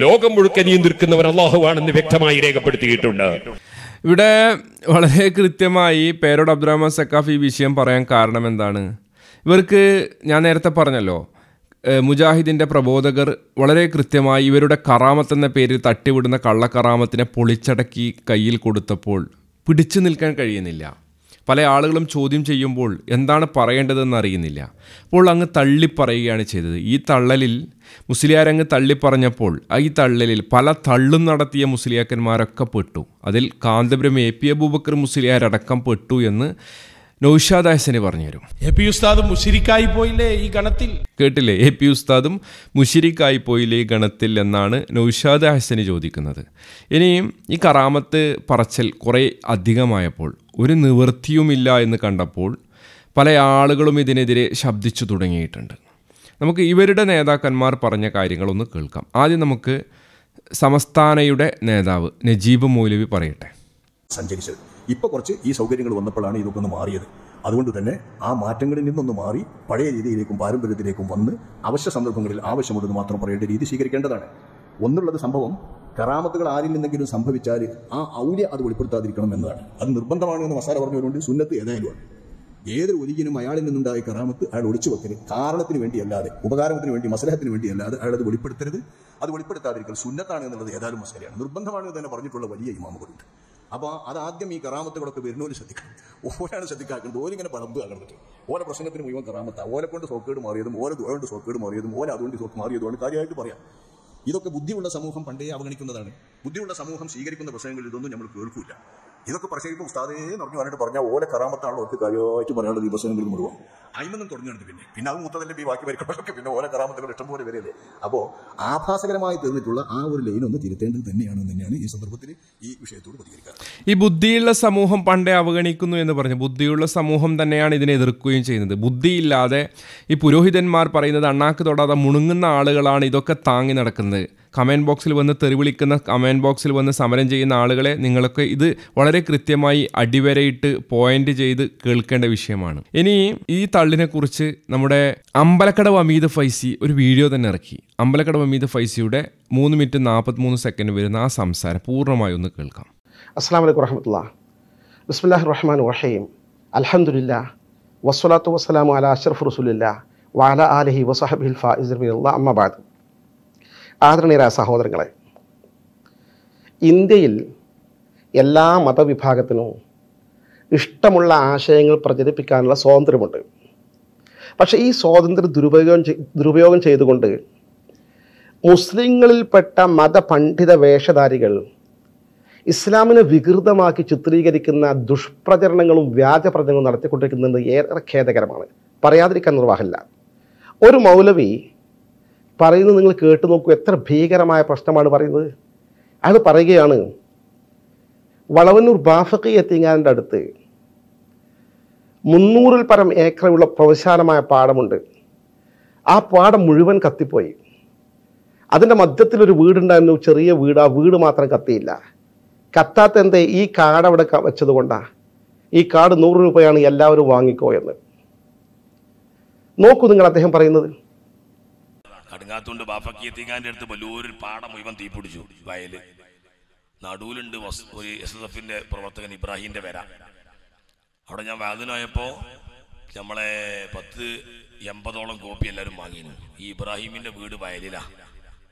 ലോകം മുഴുക്കെ നിയന്ത്രിക്കുന്നവൻ അള്ളാഹുവാണെന്ന് വ്യക്തമായി രേഖപ്പെടുത്തിയിട്ടുണ്ട് ഇവിടെ വളരെ കൃത്യമായി പേരോട് അബ്ദുറഹ്മാൻ സക്കാഫ് ഈ വിഷയം പറയാൻ കാരണം എന്താണ് ഇവർക്ക് ഞാൻ നേരത്തെ പറഞ്ഞല്ലോ മുജാഹിദിൻ്റെ പ്രബോധകർ വളരെ കൃത്യമായി ഇവരുടെ കറാമത്ത് എന്ന പേരിൽ തട്ടിവിടുന്ന കള്ളക്കറാമത്തിനെ പൊളിച്ചടക്കി കയ്യിൽ കൊടുത്തപ്പോൾ പിടിച്ചു നിൽക്കാൻ കഴിയുന്നില്ല പല ആളുകളും ചോദ്യം ചെയ്യുമ്പോൾ എന്താണ് പറയേണ്ടതെന്ന് അറിയുന്നില്ല അപ്പോൾ അങ്ങ് തള്ളിപ്പറയുകയാണ് ചെയ്തത് ഈ തള്ളലിൽ മുസ്ലിയാരങ്ങ് തള്ളിപ്പറഞ്ഞപ്പോൾ ഈ തള്ളലിൽ പല തള്ളും നടത്തിയ മുസ്ലിയാക്കന്മാരൊക്കെ പെട്ടു അതിൽ കാന്തപുരം എ പി അബൂബക്കർ മുസ്ലിയാരടക്കം പെട്ടു എന്ന് നൌഷാദ് ഹസന് തരും എ പി ഉസ്താദും മുഷിരിക്കായി പോയില്ലേ ഈ ഗണത്തിൽ കേട്ടില്ലേ എ പി ഉസ്താദും മുഷിരിക്കായി പോയില്ലേ ഈ ഗണത്തിൽ എന്നാണ് നൗഷാദ് ഹസന് ചോദിക്കുന്നത് ഇനിയും ഈ കറാമത്ത് പറച്ചൽ കുറേ അധികമായപ്പോൾ ഒരു നിവൃത്തിയുമില്ല എന്ന് കണ്ടപ്പോൾ പല ആളുകളും ഇതിനെതിരെ ശബ്ദിച്ചു തുടങ്ങിയിട്ടുണ്ട് നമുക്ക് ഇവരുടെ നേതാക്കന്മാർ പറഞ്ഞ കാര്യങ്ങളൊന്ന് കേൾക്കാം ആദ്യം നമുക്ക് സമസ്താനയുടെ നേതാവ് നജീബ് മൗലവി പറയട്ടെ സഞ്ചരിച്ചത് ഇപ്പോൾ കുറച്ച് ഈ സൗകര്യങ്ങൾ വന്നപ്പോഴാണ് ഇതൊക്കെ ഒന്ന് മാറിയത് അതുകൊണ്ട് തന്നെ ആ മാറ്റങ്ങളിൽ നിന്നൊന്ന് മാറി പഴയ രീതിയിലേക്കും പാരമ്പര്യത്തിലേക്കും വന്ന് അവശ്യ സന്ദർഭങ്ങളിൽ ആവശ്യമുണ്ടെന്ന് മാത്രം പറയേണ്ട രീതി സ്വീകരിക്കേണ്ടതാണ് ഒന്നുള്ളത് സംഭവം കറാമത്തുകൾ ആരിൽ നിന്നെങ്കിലും സംഭവിച്ചാൽ ആ ഔല്യ അത് വെളിപ്പെടുത്താതിരിക്കണം എന്നതാണ് അത് നിർബന്ധമാണെന്ന് മസാല പറഞ്ഞവരുണ്ട് സുന്നത്ത് ഏതായാലും ഏതൊരു ഒലികിനും അയാളിൽ നിന്നുണ്ടായ കറാമത്ത് അയാൾ ഒളിച്ചു വെക്കരുത് കാരണത്തിന് വേണ്ടിയല്ലാതെ ഉപകാരത്തിന് വേണ്ടി മസലഹത്തിന് വേണ്ടിയല്ലാതെ അയാൾ അത് വെളിപ്പെടുത്തരുത് അത് വെളിപ്പെടുത്താതിരിക്കൽ സുന്നത്താണ് എന്നുള്ളത് ഏതായാലും മസാലയാണ് നിർബന്ധമാണ് തന്നെ പറഞ്ഞിട്ടുള്ള വലിയ ഇമാമുകളുണ്ട് അപ്പോൾ അതാദ്യം ഈ കറാമത്തുകളൊക്കെ വരുന്നവർ ശ്രദ്ധിക്കണം ഓരാണ് ശ്രദ്ധിക്കാക്കുന്നത് ഓരിങ്ങനെ പറമ്പ് ആകുന്നത് ഓരോ പ്രസംഗത്തിന് മുഴുവൻ കറാമത്ത ഓലെ കൊണ്ട് സോക്കേട് മാറിയതും ഓരോ കൊണ്ട് സോക്കേട് മാറിയതും ഓരോ അതുകൊണ്ട് സോക്ക് മാറിയതുകൊണ്ട് കാര്യമായിട്ട് പറയാം ഇതൊക്കെ ബുദ്ധിയുള്ള സമൂഹം പണ്ടേ അവഗണിക്കുന്നതാണ് ബുദ്ധിയുള്ള സമൂഹം സ്വീകരിക്കുന്ന പ്രസംഗങ്ങളിൽ ഇതൊന്നും നമ്മൾ കേൾക്കൂല ഇതൊക്കെ പ്രസംഗിക്കുമ്പോൾ ഉസ്താദേ എന്ന് പറഞ്ഞിട്ട് പറഞ്ഞാൽ ഓരോ കറാമത്താണല്ലോ ഒറ്റ കാര്യമായിട്ട് പറയാനുള്ള ദിവസങ്ങളിൽ മുഴുവൻ അയിമൊന്നും തുടങ്ങിയത് പിന്നെ പിന്നെ അത് മൂത്തതല്ലേ ഈ ബാക്കി വരികളൊക്കെ പിന്നെ ഓരോ കറാമത്തുകൾ ഇഷ്ടംപോലെ വരെയല്ലേ അപ്പോൾ ആഭാസകരമായി തീർന്നിട്ടുള്ള ആ ഒരു ലൈൻ ഒന്ന് തിരുത്തേണ്ടത് തന്നെയാണ് തന്നെയാണ് ഈ സന്ദർഭത്തിൽ ഈ വിഷയത്തോട് പ്രതികരിക്കുന്നത് ഈ ബുദ്ധിയുള്ള സമൂഹം പണ്ടേ അവഗണിക്കുന്നു എന്ന് പറഞ്ഞു ബുദ്ധിയുള്ള സമൂഹം തന്നെയാണ് ഇതിനെ എതിർക്കുകയും ചെയ്യുന്നത് ബുദ്ധിയില്ലാതെ ഈ പുരോഹിതന്മാർ പറയുന്നത് അണ്ണാക്ക് തൊടാതെ മുണുങ്ങുന്ന ആളുകളാണ് ഇതൊക്കെ താങ്ങി നടക്കുന്നത് കമൻറ്റ് ബോക്സിൽ വന്ന് തെറിവിളിക്കുന്ന കമൻറ്റ് ബോക്സിൽ വന്ന് സമരം ചെയ്യുന്ന ആളുകളെ നിങ്ങളൊക്കെ ഇത് വളരെ കൃത്യമായി അടിവരയിട്ട് പോയിന്റ് ചെയ്ത് കേൾക്കേണ്ട വിഷയമാണ് ഇനി ഈ തള്ളിനെ കുറിച്ച് നമ്മുടെ അമ്പലക്കടവ് അമീത് ഫൈസി ഒരു വീഡിയോ തന്നെ ഇറക്കി അമ്പലക്കടവ് അമീത് ഫൈസിയുടെ മൂന്ന് മിനിറ്റ് നാൽപ്പത്തിമൂന്ന് സെക്കൻഡ് വരുന്ന ആ സംസാരം പൂർണ്ണമായി ഒന്ന് കേൾക്കാം അസ്സാം ബിസ്മില്ലാഹി അലഹമുല്ല വസ്സലാത്തു വസ്സലാമു അല അഷറഫ് റസൂലില്ല വാല ആലഹി വസഹബിൽ ഫാ ഇസ്മിയുള്ള അമ്മബാദ് ആദരണീയരായ സഹോദരങ്ങളെ ഇന്ത്യയിൽ എല്ലാ മതവിഭാഗത്തിനും ഇഷ്ടമുള്ള ആശയങ്ങൾ പ്രചരിപ്പിക്കാനുള്ള സ്വാതന്ത്ര്യമുണ്ട് പക്ഷേ ഈ സ്വാതന്ത്ര്യം ദുരുപയോഗം ദുരുപയോഗം ചെയ്തുകൊണ്ട് മുസ്ലിങ്ങളിൽപ്പെട്ട മതപണ്ഡിത വേഷധാരികൾ ഇസ്ലാമിനെ വികൃതമാക്കി ചിത്രീകരിക്കുന്ന ദുഷ്പ്രചരണങ്ങളും വ്യാജ പ്രചരണങ്ങളും നടത്തിക്കൊണ്ടിരിക്കുന്നത് ഏറെ ഖേദകരമാണ് പറയാതിരിക്കാൻ നിർവാഹമില്ല ഒരു മൗലവി പറയുന്നത് നിങ്ങൾ കേട്ട് നോക്കൂ എത്ര ഭീകരമായ പ്രശ്നമാണ് പറയുന്നത് അയാൾ പറയുകയാണ് വളവന്നൂർ ബാഫക്കി എത്തിങ്ങാൻ്റെ അടുത്ത് മുന്നൂറിൽ പരം ഏക്കറുള്ള പ്രവശാലമായ പാടമുണ്ട് ആ പാടം മുഴുവൻ കത്തിപ്പോയി അതിൻ്റെ മധ്യത്തിലൊരു വീടുണ്ടായിരുന്നു ചെറിയ വീട് ആ വീട് മാത്രം കത്തിയില്ല കത്താത്ത എന്തേ ഈ കാട് അവിടെ വെച്ചത് കൊണ്ടാണ് ഈ കാട് നൂറ് രൂപയാണ് എല്ലാവരും വാങ്ങിക്കോ എന്ന് നോക്കൂ നിങ്ങൾ അദ്ദേഹം പറയുന്നത് കടുങ്ങാത്തോണ്ട് ബാഫക്കി അടുത്ത് വലിയൊരു പാടം മുഴുവൻ തീപിടിച്ചു വയല് നടുവിലുണ്ട് ഒരു എസ് എസ് എഫിന്റെ പ്രവർത്തകൻ ഇബ്രാഹിമിന്റെ വര അവിടെ ഞാൻ വാതിനായപ്പോ നമ്മളെ പത്ത് എൺപതോളം കോപ്പി എല്ലാരും വാങ്ങിയിരുന്നു ഈ ഇബ്രാഹിമിന്റെ വീട് വയലിലാ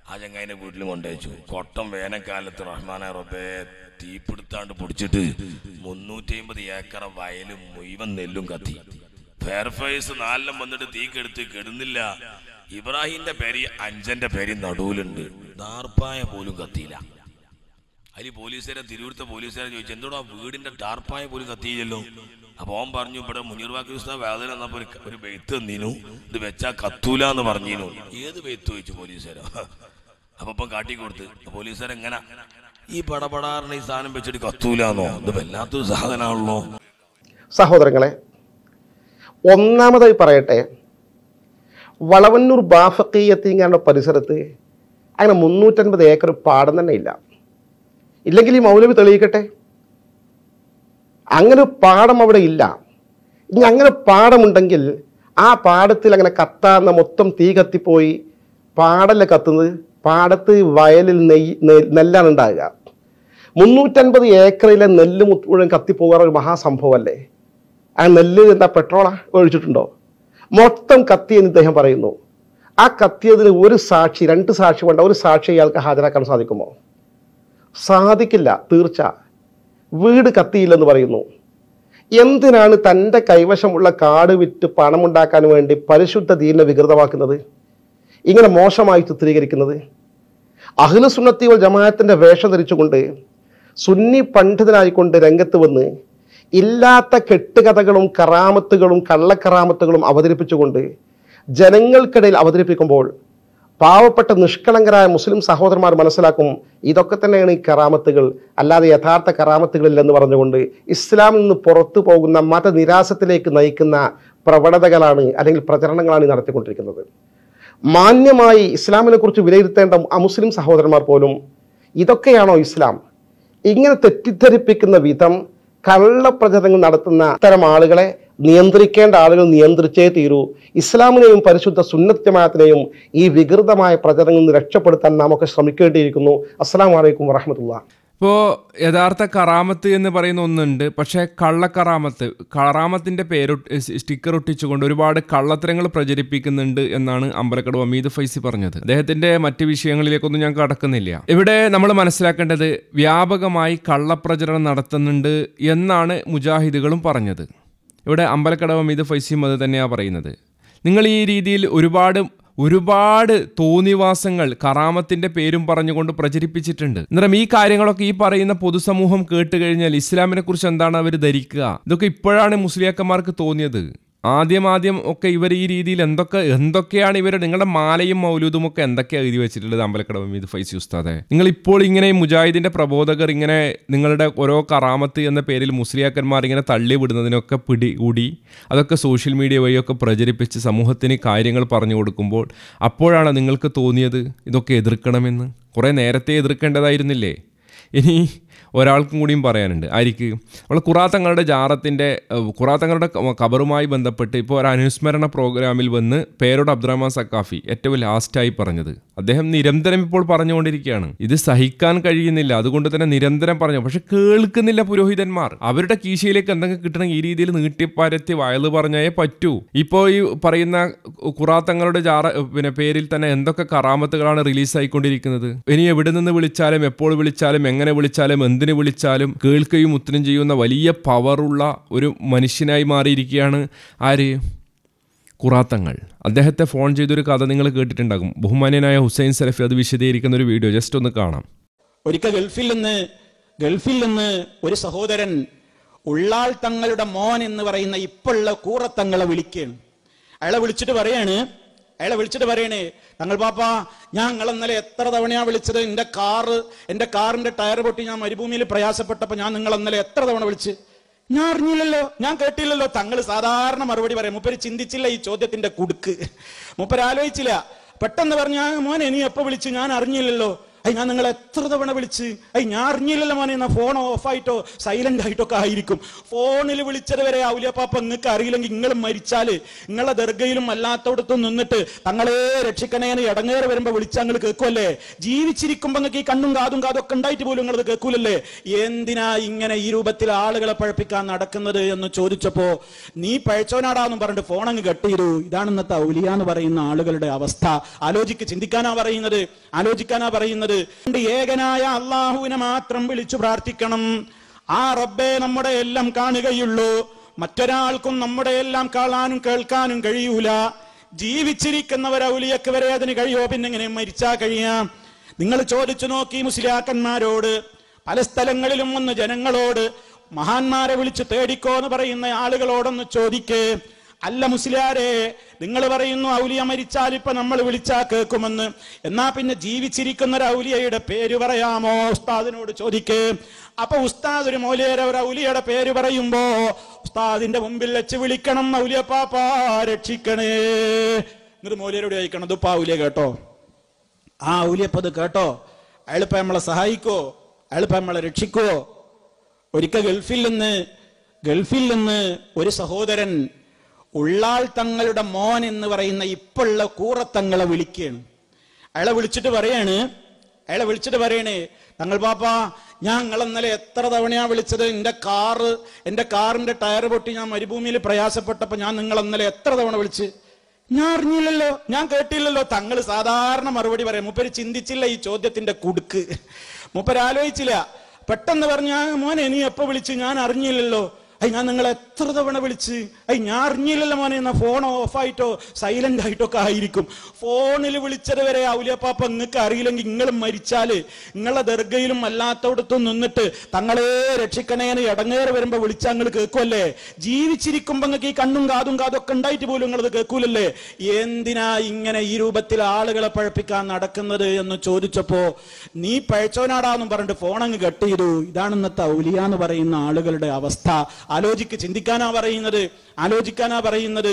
ആ ചങ്ങായിന്റെ വീട്ടിൽ കൊണ്ടുവച്ചു കൊട്ടം വേനൽക്കാലത്ത് റഹ്മാന റബ്ബെ തീപിടുത്താണ്ട് പൊടിച്ചിട്ട് മുന്നൂറ്റി അമ്പത് ഏക്കർ വയലും മുഴുവൻ നെല്ലും കത്തി ഫെയർഫൈസ് നാലെല്ലാം വന്നിട്ട് തീ കെടുത്ത് കെടുന്നില്ല ഇബ്രാഹിമിന്റെ പേര് അഞ്ചന്റെ പേര് നടുവിലുണ്ട് ദാർപ്പായ പോലും കത്തിയില്ല അതിൽ പോലീസുകാരെ തിരൂരത്തെ പോലീസുകാരെ ചോദിച്ചു എന്തോടാ വീടിന്റെ ടാർപ്പായ പോലും കത്തിയില്ലല്ലോ അപ്പൊ ഓം പറഞ്ഞു ഇവിടെ മുനീർ വേദന എന്നപ്പോ ഒരു വെയ്ത്ത് തന്നീനു ഇത് വെച്ചാ കത്തൂല എന്ന് പറഞ്ഞീനു ഏത് വെയ്ത്ത് ചോദിച്ചു പോലീസുകാരോ അപ്പൊ ഇപ്പം കാട്ടിക്കൊടുത്ത് പോലീസുകാരെങ്ങനെ ഈ പടപടാറിന് ഈ സാധനം വെച്ചിട്ട് കത്തൂലാന്നോ ഇത് വല്ലാത്തൊരു സാധനമാണല്ലോ സഹോദരങ്ങളെ ഒന്നാമതായി പറയട്ടെ വളവന്നൂർ ബാഫക്കീയത്തിങ്ങാണ്ട് പരിസരത്ത് അങ്ങനെ മുന്നൂറ്റൻപത് ഏക്കർ പാടം തന്നെ ഇല്ല ഇല്ലെങ്കിൽ ഈ മൗലവി തെളിയിക്കട്ടെ അങ്ങനെ പാടം അവിടെ ഇല്ല ഇനി അങ്ങനെ പാടമുണ്ടെങ്കിൽ ആ പാടത്തിൽ അങ്ങനെ കത്താന്ന മൊത്തം തീ കത്തിപ്പോയി പാടല്ല കത്തുന്നത് പാടത്ത് വയലിൽ നെയ് നെല്ലാണ് ഉണ്ടാകുക മുന്നൂറ്റൻപത് ഏക്കറിലെ നെല്ല് മുഴുവൻ കത്തിപ്പോകാറൊരു മഹാസംഭവമല്ലേ ആ നെല്ല് എന്താ പെട്രോളാ ഒഴിച്ചിട്ടുണ്ടോ മൊത്തം കത്തിയെന്ന് ഇദ്ദേഹം പറയുന്നു ആ കത്തിയതിന് ഒരു സാക്ഷി രണ്ട് സാക്ഷി വേണ്ട ഒരു സാക്ഷി അയാൾക്ക് ഹാജരാക്കാൻ സാധിക്കുമോ സാധിക്കില്ല തീർച്ച വീട് കത്തിയില്ലെന്ന് പറയുന്നു എന്തിനാണ് തൻ്റെ കൈവശമുള്ള കാട് വിറ്റ് പണമുണ്ടാക്കാൻ വേണ്ടി പരിശുദ്ധ ദീനെ വികൃതമാക്കുന്നത് ഇങ്ങനെ മോശമായി ചിത്രീകരിക്കുന്നത് അഖില സുന്നത്തി ജമാഅത്തിൻ്റെ വേഷം ധരിച്ചുകൊണ്ട് സുന്നി പണ്ഡിതനായിക്കൊണ്ട് രംഗത്ത് വന്ന് ഇല്ലാത്ത കെട്ടുകഥകളും കറാമത്തുകളും കള്ളക്കറാമത്തുകളും അവതരിപ്പിച്ചുകൊണ്ട് ജനങ്ങൾക്കിടയിൽ അവതരിപ്പിക്കുമ്പോൾ പാവപ്പെട്ട നിഷ്കളങ്കരായ മുസ്ലിം സഹോദരന്മാർ മനസ്സിലാക്കും ഇതൊക്കെ തന്നെയാണ് ഈ കറാമത്തുകൾ അല്ലാതെ യഥാർത്ഥ കറാമത്തുകളില്ലെന്ന് പറഞ്ഞുകൊണ്ട് ഇസ്ലാമിൽ നിന്ന് പുറത്തു പോകുന്ന മതനിരാശത്തിലേക്ക് നയിക്കുന്ന പ്രവണതകളാണ് അല്ലെങ്കിൽ പ്രചരണങ്ങളാണ് നടത്തിക്കൊണ്ടിരിക്കുന്നത് മാന്യമായി ഇസ്ലാമിനെക്കുറിച്ച് വിലയിരുത്തേണ്ട അമുസ്ലിം സഹോദരന്മാർ പോലും ഇതൊക്കെയാണോ ഇസ്ലാം ഇങ്ങനെ തെറ്റിദ്ധരിപ്പിക്കുന്ന വിധം കള്ളപ്രചരണങ്ങൾ നടത്തുന്ന ഇത്തരം ആളുകളെ നിയന്ത്രിക്കേണ്ട ആളുകൾ നിയന്ത്രിച്ചേ തീരൂ ഇസ്ലാമിനെയും പരിശുദ്ധ സുന്നത്യമായത്തിനെയും ഈ വികൃതമായ പ്രചരണങ്ങളിൽ നിന്ന് രക്ഷപ്പെടുത്താൻ ഒക്കെ ശ്രമിക്കേണ്ടിയിരിക്കുന്നു അസ്സാം വലൈക്കും വറഹമത്തുള്ള ഇപ്പോൾ യഥാർത്ഥ കറാമത്ത് എന്ന് പറയുന്ന ഒന്നുണ്ട് പക്ഷേ കള്ളക്കറാമത്ത് കറാമത്തിൻ്റെ പേര് സ്റ്റിക്കർ ഒട്ടിച്ചുകൊണ്ട് ഒരുപാട് കള്ളത്തരങ്ങൾ പ്രചരിപ്പിക്കുന്നുണ്ട് എന്നാണ് അമ്പലക്കടവ് അമീദ് ഫൈസി പറഞ്ഞത് അദ്ദേഹത്തിൻ്റെ മറ്റ് വിഷയങ്ങളിലേക്കൊന്നും ഞാൻ കടക്കുന്നില്ല ഇവിടെ നമ്മൾ മനസ്സിലാക്കേണ്ടത് വ്യാപകമായി കള്ളപ്രചരണം നടത്തുന്നുണ്ട് എന്നാണ് മുജാഹിദുകളും പറഞ്ഞത് ഇവിടെ അമ്പലക്കടവ് അമീദ് ഫൈസിയും അത് തന്നെയാണ് പറയുന്നത് നിങ്ങൾ ഈ രീതിയിൽ ഒരുപാട് ഒരുപാട് തോന്നിവാസങ്ങൾ കറാമത്തിന്റെ പേരും പറഞ്ഞുകൊണ്ട് പ്രചരിപ്പിച്ചിട്ടുണ്ട് അന്നേരം ഈ കാര്യങ്ങളൊക്കെ ഈ പറയുന്ന പൊതുസമൂഹം കേട്ടുകഴിഞ്ഞാൽ ഇസ്ലാമിനെ കുറിച്ച് എന്താണ് അവർ ധരിക്കുക ഇതൊക്കെ ഇപ്പോഴാണ് മുസ്ലിയാക്കന്മാർക്ക് തോന്നിയത് ആദ്യമാദ്യം ഒക്കെ ഇവർ ഈ രീതിയിൽ എന്തൊക്കെ എന്തൊക്കെയാണ് ഇവർ നിങ്ങളുടെ മാലയും മൗലൂദും ഒക്കെ എന്തൊക്കെയാണ് എഴുതി വെച്ചിട്ടുള്ളത് അമ്പലക്കടവ് മീത് ഫൈസി ഉസ്താദെ നിങ്ങൾ ഇപ്പോൾ ഇങ്ങനെ മുജാഹിദിന്റെ പ്രബോധകർ ഇങ്ങനെ നിങ്ങളുടെ ഓരോ കറാമത്ത് എന്ന പേരിൽ മുസ്ലിയാക്കന്മാർ ഇങ്ങനെ തള്ളിവിടുന്നതിനൊക്കെ പിടികൂടി അതൊക്കെ സോഷ്യൽ മീഡിയ വഴിയൊക്കെ പ്രചരിപ്പിച്ച് സമൂഹത്തിന് കാര്യങ്ങൾ പറഞ്ഞു കൊടുക്കുമ്പോൾ അപ്പോഴാണ് നിങ്ങൾക്ക് തോന്നിയത് ഇതൊക്കെ എതിർക്കണമെന്ന് കുറേ നേരത്തെ എതിർക്കേണ്ടതായിരുന്നില്ലേ ഇനി ഒരാൾക്കും കൂടിയും പറയാനുണ്ട് ആയിരിക്ക് നമ്മൾ കുറാത്തങ്ങളുടെ ജാറത്തിൻ്റെ കുറാത്തങ്ങളുടെ ഖബറുമായി ബന്ധപ്പെട്ട് ഇപ്പോൾ ഒരു അനുസ്മരണ പ്രോഗ്രാമിൽ വന്ന് പേരോട് അബ്ദുറഹ്മാൻ സക്കാഫി ഏറ്റവും ലാസ്റ്റായി പറഞ്ഞത് അദ്ദേഹം നിരന്തരം ഇപ്പോൾ പറഞ്ഞുകൊണ്ടിരിക്കുകയാണ് ഇത് സഹിക്കാൻ കഴിയുന്നില്ല അതുകൊണ്ട് തന്നെ നിരന്തരം പറഞ്ഞു പക്ഷെ കേൾക്കുന്നില്ല പുരോഹിതന്മാർ അവരുടെ കീശയിലേക്ക് എന്തെങ്കിലും കിട്ടണമെങ്കിൽ ഈ രീതിയിൽ നീട്ടിപ്പരത്തി വയല് പറഞ്ഞേ പറ്റൂ ഇപ്പോൾ ഈ പറയുന്ന കുറാത്തങ്ങളുടെ ജാറ പിന്നെ പേരിൽ തന്നെ എന്തൊക്കെ കറാമത്തുകളാണ് റിലീസായിക്കൊണ്ടിരിക്കുന്നത് ഇനി എവിടെ നിന്ന് വിളിച്ചാലും എപ്പോൾ വിളിച്ചാലും എങ്ങനെ വിളിച്ചാലും എന്ത് എന്തിനു വിളിച്ചാലും കേൾക്കുകയും ഉത്തരം ചെയ്യുന്ന വലിയ പവറുള്ള ഒരു മനുഷ്യനായി മാറിയിരിക്കുകയാണ് ആര് കുറാത്തങ്ങൾ അദ്ദേഹത്തെ ഫോൺ ചെയ്തൊരു കഥ നിങ്ങൾ കേട്ടിട്ടുണ്ടാകും ബഹുമാന്യനായ ഹുസൈൻ സലഫി അത് വിശദീകരിക്കുന്ന ഒരു വീഡിയോ ജസ്റ്റ് ഒന്ന് കാണാം ഒരിക്കൽ ഗൾഫിൽ നിന്ന് ഗൾഫിൽ നിന്ന് ഒരു സഹോദരൻ ഉള്ളാൾ തങ്ങളുടെ മോൻ എന്ന് പറയുന്ന ഇപ്പോഴുള്ള കൂറത്തങ്ങളെ വിളിക്കുകയാണ് അയാളെ വിളിച്ചിട്ട് പറയാണ് അയാളെ വിളിച്ചിട്ട് പറയണേ തങ്ങൾ പാപ്പ നിങ്ങൾ ഇന്നലെ എത്ര തവണയാ വിളിച്ചത് എൻ്റെ കാറ് എൻ്റെ കാറിൻ്റെ ടയർ പൊട്ടി ഞാൻ മരുഭൂമിയിൽ പ്രയാസപ്പെട്ടപ്പോൾ ഞാൻ നിങ്ങൾ ഇന്നലെ എത്ര തവണ വിളിച്ച് ഞാൻ അറിഞ്ഞില്ലല്ലോ ഞാൻ കേട്ടില്ലല്ലോ തങ്ങൾ സാധാരണ മറുപടി പറയാം മുപ്പര് ചിന്തിച്ചില്ല ഈ ചോദ്യത്തിന്റെ കുടുക്ക് മുപ്പര് ആലോചിച്ചില്ല പെട്ടെന്ന് പറഞ്ഞ മോനെ നീ എപ്പോ വിളിച്ചു ഞാൻ അറിഞ്ഞില്ലല്ലോ അയ് ഞാൻ നിങ്ങൾ എത്ര തവണ വിളിച്ച് അയ് ഞാൻ അറിഞ്ഞില്ലല്ലോ മോനെ എന്നാ ഫോൺ ഓഫായിട്ടോ സൈലന്റ് ആയിട്ടോ ഒക്കെ ആയിരിക്കും ഫോണിൽ വിളിച്ചത് വരെ പാപ്പ നിങ്ങൾക്ക് അറിയില്ലെങ്കിൽ നിങ്ങൾ മരിച്ചാൽ നിങ്ങളെ ദർഗയിലും അല്ലാത്തവിടത്തും നിന്നിട്ട് തങ്ങളെ രക്ഷിക്കണേന്ന് ഇടങ്ങേറെ വരുമ്പോൾ വിളിച്ചാൽ നിങ്ങൾ കേൾക്കുമല്ലേ ജീവിച്ചിരിക്കുമ്പോൾ നിങ്ങൾക്ക് ഈ കണ്ണും കാതും കാതും ഒക്കെ ഉണ്ടായിട്ട് പോലും നിങ്ങളത് കേൾക്കൂലല്ലേ എന്തിനാ ഇങ്ങനെ ഈ രൂപത്തിൽ ആളുകളെ പഴപ്പിക്കാൻ നടക്കുന്നത് എന്ന് ചോദിച്ചപ്പോ നീ പഴച്ചവനാടാന്നും പറഞ്ഞിട്ട് ഫോൺ അങ്ങ് കട്ട് ചെയ്തു ഇതാണ് ഇന്നത്തെ ഔലിയ എന്ന് പറയുന്ന ആളുകളുടെ അവസ്ഥ ആലോചിക്ക് ചിന്തിക്കാനാ പറയുന്നത് ആലോചിക്കാനാ പറയുന്നത് പറയുന്നത് ഏകനായ അള്ളാഹുവിനെ മാത്രം വിളിച്ചു പ്രാർത്ഥിക്കണം ആ റബ്ബെ നമ്മുടെ എല്ലാം കാണുകയുള്ളൂ മറ്റൊരാൾക്കും നമ്മുടെ എല്ലാം കാണാനും കേൾക്കാനും കഴിയൂല ജീവിച്ചിരിക്കുന്നവർ ഔലിയക്ക് വരെ അതിന് കഴിയോ പിന്നെങ്ങനെ മരിച്ചാ കഴിയാം നിങ്ങൾ ചോദിച്ചു നോക്കി മുസ്ലിയാക്കന്മാരോട് പല സ്ഥലങ്ങളിലും വന്ന് ജനങ്ങളോട് മഹാന്മാരെ വിളിച്ച് തേടിക്കോ എന്ന് പറയുന്ന ആളുകളോടൊന്ന് ചോദിക്കേ അല്ല മുസ്ലിയാരെ നിങ്ങൾ പറയുന്നു ഔലിയ മരിച്ചാൽ ഇപ്പൊ നമ്മൾ വിളിച്ചാ കേൾക്കുമെന്ന് എന്നാ പിന്നെ ജീവിച്ചിരിക്കുന്ന ഒരു ഔലിയയുടെ പേര് പറയാമോ ഉസ്താദിനോട് ചോദിക്കേ അപ്പൊ ഉസ്താദ് ഒരു മൗലിയരെ ഒരു ഔലിയയുടെ പേര് പറയുമ്പോ ഉസ്താദിന്റെ മുമ്പിൽ വെച്ച് വിളിക്കണം ഔലിയ പാപ്പ രക്ഷിക്കണേ എന്നിട്ട് മൗലിയരോട് ചോദിക്കണം ഇതിപ്പോ ഔലിയ കേട്ടോ ആ അത് കേട്ടോ അയാളിപ്പോ നമ്മളെ സഹായിക്കോ അയാളിപ്പോ നമ്മളെ രക്ഷിക്കോ ഒരിക്കൽ ഗൾഫിൽ നിന്ന് ഗൾഫിൽ നിന്ന് ഒരു സഹോദരൻ ഉള്ളാൾ തങ്ങളുടെ മോൻ എന്ന് പറയുന്ന ഇപ്പുള്ള കൂറത്തങ്ങളെ വിളിക്കുകയാണ് അയാളെ വിളിച്ചിട്ട് പറയാണ് അയാളെ വിളിച്ചിട്ട് പറയണേ തങ്ങൾ പാപ്പ ഞാൻ ഇന്നലെ എത്ര തവണയാ വിളിച്ചത് എൻ്റെ കാറ് എൻ്റെ കാറിൻ്റെ ടയർ പൊട്ടി ഞാൻ മരുഭൂമിയിൽ പ്രയാസപ്പെട്ടപ്പോൾ ഞാൻ നിങ്ങൾ എന്നലെ എത്ര തവണ വിളിച്ച് ഞാൻ അറിഞ്ഞില്ലല്ലോ ഞാൻ കേട്ടില്ലല്ലോ തങ്ങൾ സാധാരണ മറുപടി പറയാം മുപ്പര് ചിന്തിച്ചില്ല ഈ ചോദ്യത്തിന്റെ കുടുക്ക് മുപ്പര് ആലോചിച്ചില്ല പെട്ടെന്ന് പറഞ്ഞ മോനെ നീ എപ്പോ വിളിച്ചു ഞാൻ അറിഞ്ഞില്ലല്ലോ അയ് ഞാൻ നിങ്ങളെ എത്ര തവണ വിളിച്ച് അയ് ഞാൻ അറിഞ്ഞില്ലല്ലോ മോനെ എന്നാ ഫോൺ ഓഫായിട്ടോ സൈലന്റ് ആയിട്ടോ ഒക്കെ ആയിരിക്കും ഫോണിൽ വിളിച്ചത് വരെ ഔലിയപ്പാപ്പ നിങ്ങൾക്ക് അറിയില്ലെങ്കിൽ നിങ്ങൾ മരിച്ചാല് നിങ്ങളെ ദർഗയിലും അല്ലാത്തവിടത്തും നിന്നിട്ട് തങ്ങളെ രക്ഷിക്കണേന്ന് ഇടങ്ങേറെ വരുമ്പോ വിളിച്ചാൽ നിങ്ങൾ കേൾക്കുമല്ലേ ജീവിച്ചിരിക്കുമ്പോ നിങ്ങൾക്ക് ഈ കണ്ണും കാതും കാതും ഒക്കെ ഉണ്ടായിട്ട് പോലും നിങ്ങളത് കേൾക്കൂലല്ലേ എന്തിനാ ഇങ്ങനെ ഈ രൂപത്തിൽ ആളുകളെ പഴപ്പിക്കാൻ നടക്കുന്നത് എന്ന് ചോദിച്ചപ്പോ നീ പഴച്ചോനാടാന്നും പറഞ്ഞിട്ട് ഫോൺ അങ്ങ് കട്ട് ചെയ്തു ഇതാണ് ഇന്നത്തെ ഔലിയ എന്ന് പറയുന്ന ആളുകളുടെ അവസ്ഥ ആലോചിക്ക് ചിന്തിക്കാനാ പറയുന്നത് ആലോചിക്കാനാ പറയുന്നത്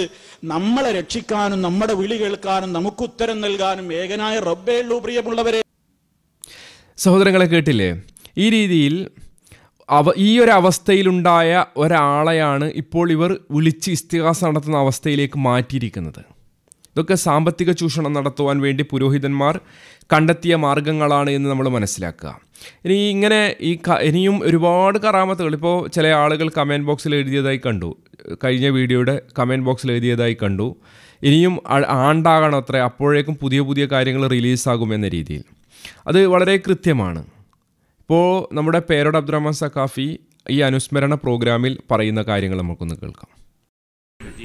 നമ്മളെ രക്ഷിക്കാനും നമ്മുടെ വിളി കേൾക്കാനും നമുക്ക് ഉത്തരം നൽകാനും ഏകനായ റബ്ബേ ഉള്ളൂ പ്രിയമുള്ളവരെ സഹോദരങ്ങളെ കേട്ടില്ലേ ഈ രീതിയിൽ അവ ഈ ഒരു അവസ്ഥയിലുണ്ടായ ഒരാളെയാണ് ഇപ്പോൾ ഇവർ വിളിച്ച് ഇസ്തിഹാസ നടത്തുന്ന അവസ്ഥയിലേക്ക് മാറ്റിയിരിക്കുന്നത് ഇതൊക്കെ സാമ്പത്തിക ചൂഷണം നടത്തുവാൻ വേണ്ടി പുരോഹിതന്മാർ കണ്ടെത്തിയ മാർഗങ്ങളാണ് എന്ന് നമ്മൾ മനസ്സിലാക്കുക ഇനി ഇങ്ങനെ ഈ ഇനിയും ഒരുപാട് കറാമത്തുകൾ ഇപ്പോൾ ചില ആളുകൾ കമൻറ്റ് ബോക്സിൽ എഴുതിയതായി കണ്ടു കഴിഞ്ഞ വീഡിയോയുടെ കമൻറ്റ് ബോക്സിൽ എഴുതിയതായി കണ്ടു ഇനിയും ആണ്ടാകണം അത്ര അപ്പോഴേക്കും പുതിയ പുതിയ കാര്യങ്ങൾ റിലീസാകും എന്ന രീതിയിൽ അത് വളരെ കൃത്യമാണ് ഇപ്പോൾ നമ്മുടെ പേരോട് അബ്ദുറഹ്മാൻ സഖാഫി ഈ അനുസ്മരണ പ്രോഗ്രാമിൽ പറയുന്ന കാര്യങ്ങൾ നമുക്കൊന്ന് കേൾക്കാം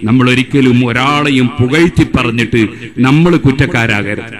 നമ്മൾ ഒരിക്കലും ഒരാളെയും പുകഴ്ത്തി പറഞ്ഞിട്ട് നമ്മൾ കുറ്റക്കാരാകരുത്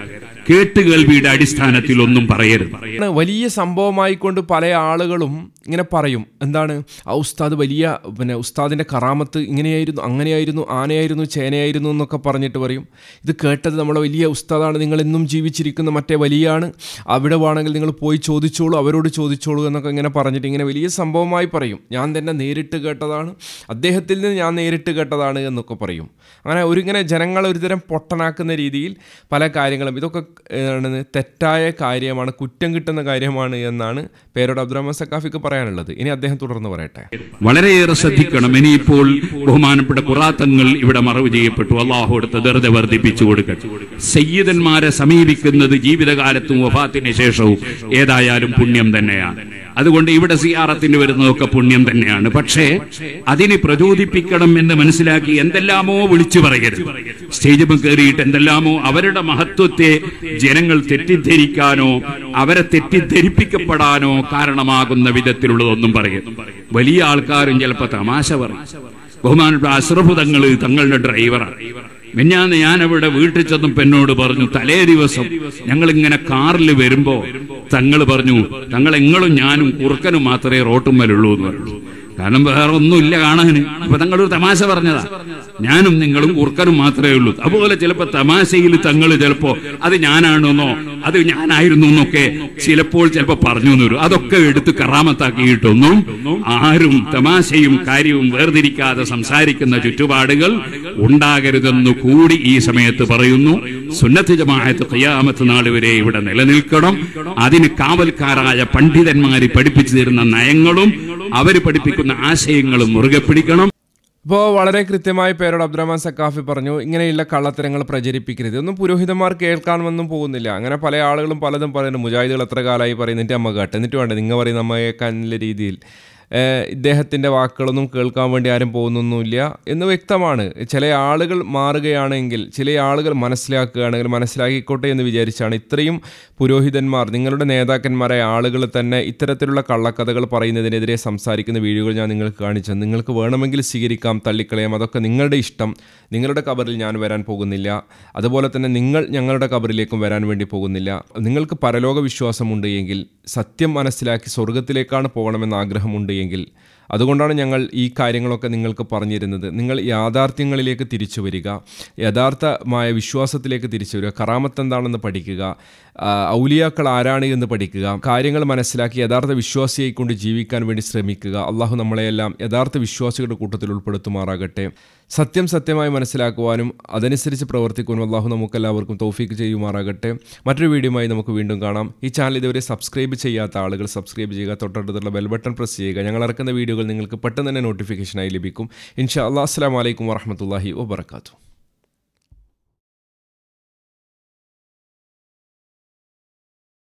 കേട്ടുകേൾവിയുടെ അടിസ്ഥാനത്തിൽ ഒന്നും പറയരുത് വലിയ സംഭവമായിക്കൊണ്ട് പല ആളുകളും ഇങ്ങനെ പറയും എന്താണ് ആ ഉസ്താദ് വലിയ പിന്നെ ഉസ്താദിൻ്റെ കറാമത്ത് ഇങ്ങനെയായിരുന്നു അങ്ങനെയായിരുന്നു ആനയായിരുന്നു ചേനയായിരുന്നു എന്നൊക്കെ പറഞ്ഞിട്ട് പറയും ഇത് കേട്ടത് നമ്മളെ വലിയ ഉസ്താദാണ് നിങ്ങൾ എന്നും ജീവിച്ചിരിക്കുന്ന മറ്റേ വലിയാണ് അവിടെ വേണമെങ്കിൽ നിങ്ങൾ പോയി ചോദിച്ചോളൂ അവരോട് ചോദിച്ചോളൂ എന്നൊക്കെ ഇങ്ങനെ പറഞ്ഞിട്ട് ഇങ്ങനെ വലിയ സംഭവമായി പറയും ഞാൻ തന്നെ നേരിട്ട് കേട്ടതാണ് അദ്ദേഹത്തിൽ നിന്ന് ഞാൻ നേരിട്ട് കേട്ടതാണ് എന്നൊക്കെ പറയും അങ്ങനെ ഒരിങ്ങനെ ജനങ്ങളെ ഒരുതരം പൊട്ടനാക്കുന്ന രീതിയിൽ പല കാര്യങ്ങളും ഇതൊക്കെ തെറ്റായ കാര്യമാണ് കുറ്റം കിട്ടുന്ന കാര്യമാണ് എന്നാണ് പേരോട് അബ്ദുറഹ്മാൻ സക്കാഫിക്ക് പറയാനുള്ളത് ഇനി അദ്ദേഹം തുടർന്ന് പറയട്ടെ വളരെയേറെ ശ്രദ്ധിക്കണം ഇനിയിപ്പോൾ ബഹുമാനപ്പെട്ട കുറാത്തങ്ങൾ ഇവിടെ മറവ് ചെയ്യപ്പെട്ടു അള്ളാഹു എടുത്ത് വെറുതെ വർദ്ധിപ്പിച്ചു കൊടുക്കട്ടെ സയ്യിദന്മാരെ സമീപിക്കുന്നത് ജീവിതകാലത്തും വഫാത്തിന് ശേഷവും ഏതായാലും പുണ്യം തന്നെയാണ് അതുകൊണ്ട് ഇവിടെ സിയാറത്തിന് വരുന്നതൊക്കെ പുണ്യം തന്നെയാണ് പക്ഷേ അതിനെ പ്രചോദിപ്പിക്കണം എന്ന് മനസ്സിലാക്കി എന്തെല്ലാമോ വിളിച്ചു പറയരുത് സ്റ്റേജ് കയറിയിട്ട് എന്തെല്ലാമോ അവരുടെ മഹത്വത്തെ ജനങ്ങൾ തെറ്റിദ്ധരിക്കാനോ അവരെ തെറ്റിദ്ധരിപ്പിക്കപ്പെടാനോ കാരണമാകുന്ന വിധത്തിലുള്ളതൊന്നും പറയും വലിയ ആൾക്കാരും ചിലപ്പോ തമാശ പറയും ബഹുമാനപ്പെട്ട അശ്രഭുതങ്ങൾ തങ്ങളുടെ ഡ്രൈവറാണ് മിഞ്ഞാന്ന് ഞാൻ അവിടെ വീട്ടിൽ ചെന്നും പെണ്ണോട് പറഞ്ഞു തലേ ദിവസം ഞങ്ങൾ ഇങ്ങനെ കാറിൽ വരുമ്പോൾ തങ്ങൾ പറഞ്ഞു തങ്ങൾ എങ്ങളും ഞാനും കുറുക്കനും മാത്രമേ റോട്ടുമ്മലുള്ളൂ എന്ന് പറഞ്ഞു കാരണം വേറെ ഒന്നുമില്ല കാണാന് അപ്പൊ തങ്ങളൊരു തമാശ പറഞ്ഞതാ ഞാനും നിങ്ങളും കുറുക്കനും മാത്രമേ ഉള്ളൂ അതുപോലെ ചിലപ്പോ തമാശയിൽ തങ്ങൾ ചിലപ്പോ അത് ഞാനാണെന്നോ അത് ഞാനായിരുന്നു എന്നൊക്കെ ചിലപ്പോൾ ചിലപ്പോ പറഞ്ഞു എന്ന് വരും അതൊക്കെ എടുത്ത് കറാമത്താക്കിയിട്ടൊന്നും ആരും തമാശയും കാര്യവും വേർതിരിക്കാതെ സംസാരിക്കുന്ന ചുറ്റുപാടുകൾ ഉണ്ടാകരുതെന്ന് കൂടി ഈ സമയത്ത് പറയുന്നു സുന്നത്ത് ജമാഅത്ത് കയ്യാമത്ത് നാൾ വരെ ഇവിടെ നിലനിൽക്കണം അതിന് കാവൽക്കാരായ പണ്ഡിതന്മാർ പഠിപ്പിച്ചു തരുന്ന നയങ്ങളും അവർ പഠിപ്പിക്കുന്ന ആശയങ്ങളും മുറുകെ പിടിക്കണം ഇപ്പോൾ വളരെ കൃത്യമായി പേരോട് അബ്ദുറഹ്മാൻ സക്കാഫി പറഞ്ഞു ഇങ്ങനെയുള്ള കള്ളത്തരങ്ങൾ പ്രചരിപ്പിക്കരുത് ഒന്നും പുരോഹിതന്മാർ കേൾക്കാനൊന്നും പോകുന്നില്ല അങ്ങനെ പല ആളുകളും പലതും പറയുന്നുണ്ട് മുജാഹിദുകൾ എത്ര കാലമായി പറയുന്നിട്ട് അമ്മ കേട്ട് എന്നിട്ട് വേണ്ട നിങ്ങൾ പറയുന്ന അമ്മ കേൾക്കാനുള്ള രീതിയിൽ ഇദ്ദേഹത്തിൻ്റെ വാക്കുകളൊന്നും കേൾക്കാൻ വേണ്ടി ആരും പോകുന്നൊന്നുമില്ല എന്ന് വ്യക്തമാണ് ചില ആളുകൾ മാറുകയാണെങ്കിൽ ചില ആളുകൾ മനസ്സിലാക്കുകയാണെങ്കിൽ മനസ്സിലാക്കിക്കോട്ടെ എന്ന് വിചാരിച്ചാണ് ഇത്രയും പുരോഹിതന്മാർ നിങ്ങളുടെ നേതാക്കന്മാരെ ആളുകൾ തന്നെ ഇത്തരത്തിലുള്ള കള്ളക്കഥകൾ പറയുന്നതിനെതിരെ സംസാരിക്കുന്ന വീഡിയോകൾ ഞാൻ നിങ്ങൾക്ക് കാണിച്ചു നിങ്ങൾക്ക് വേണമെങ്കിൽ സ്വീകരിക്കാം തള്ളിക്കളയാം അതൊക്കെ നിങ്ങളുടെ ഇഷ്ടം നിങ്ങളുടെ കബറിൽ ഞാൻ വരാൻ പോകുന്നില്ല അതുപോലെ തന്നെ നിങ്ങൾ ഞങ്ങളുടെ കബറിലേക്കും വരാൻ വേണ്ടി പോകുന്നില്ല നിങ്ങൾക്ക് പരലോക വിശ്വാസമുണ്ട് എങ്കിൽ സത്യം മനസ്സിലാക്കി സ്വർഗത്തിലേക്കാണ് പോകണമെന്ന് ആഗ്രഹമുണ്ട് കഴിയുമെങ്കിൽ അതുകൊണ്ടാണ് ഞങ്ങൾ ഈ കാര്യങ്ങളൊക്കെ നിങ്ങൾക്ക് പറഞ്ഞിരുന്നത് നിങ്ങൾ യാഥാർത്ഥ്യങ്ങളിലേക്ക് തിരിച്ചു വരിക യഥാർത്ഥമായ വിശ്വാസത്തിലേക്ക് തിരിച്ചു വരിക കറാമത്ത് എന്താണെന്ന് പഠിക്കുക ഔലിയാക്കൾ ആരാണ് എന്ന് പഠിക്കുക കാര്യങ്ങൾ മനസ്സിലാക്കി യഥാർത്ഥ വിശ്വാസിയെ കൊണ്ട് ജീവിക്കാൻ വേണ്ടി ശ്രമിക്കുക അള്ളാഹു നമ്മളെയെല്ലാം യഥാർത്ഥ വിശ്വാസികളുടെ കൂട്ടത്തിൽ ഉൾപ്പെടുത്തുമാറാകട്ടെ സത്യം സത്യമായി മനസ്സിലാക്കുവാനും അതനുസരിച്ച് പ്രവർത്തിക്കുവാനും അള്ളാഹു നമുക്കെല്ലാവർക്കും തൗഫീക്ക് ചെയ്യുമാറാകട്ടെ മറ്റൊരു ആയി നമുക്ക് വീണ്ടും കാണാം ഈ ചാനൽ ഇതുവരെ സബ്സ്ക്രൈബ് ചെയ്യാത്ത ആളുകൾ സബ്സ്ക്രൈബ് ചെയ്യുക തൊട്ടടുത്തുള്ള ബെൽ ബട്ടൺ പ്രസ് ചെയ്യുക ഞങ്ങൾ ഇറക്കുന്ന വീഡിയോകൾ നിങ്ങൾക്ക് പെട്ടെന്ന് തന്നെ നോട്ടിഫിക്കേഷനായി ലഭിക്കും ഇൻഷാ അള്ളാഹ് അസ്സാം വലൈക്കും വാഹമത്തല്ലാഹി വാബർക്കാത്തു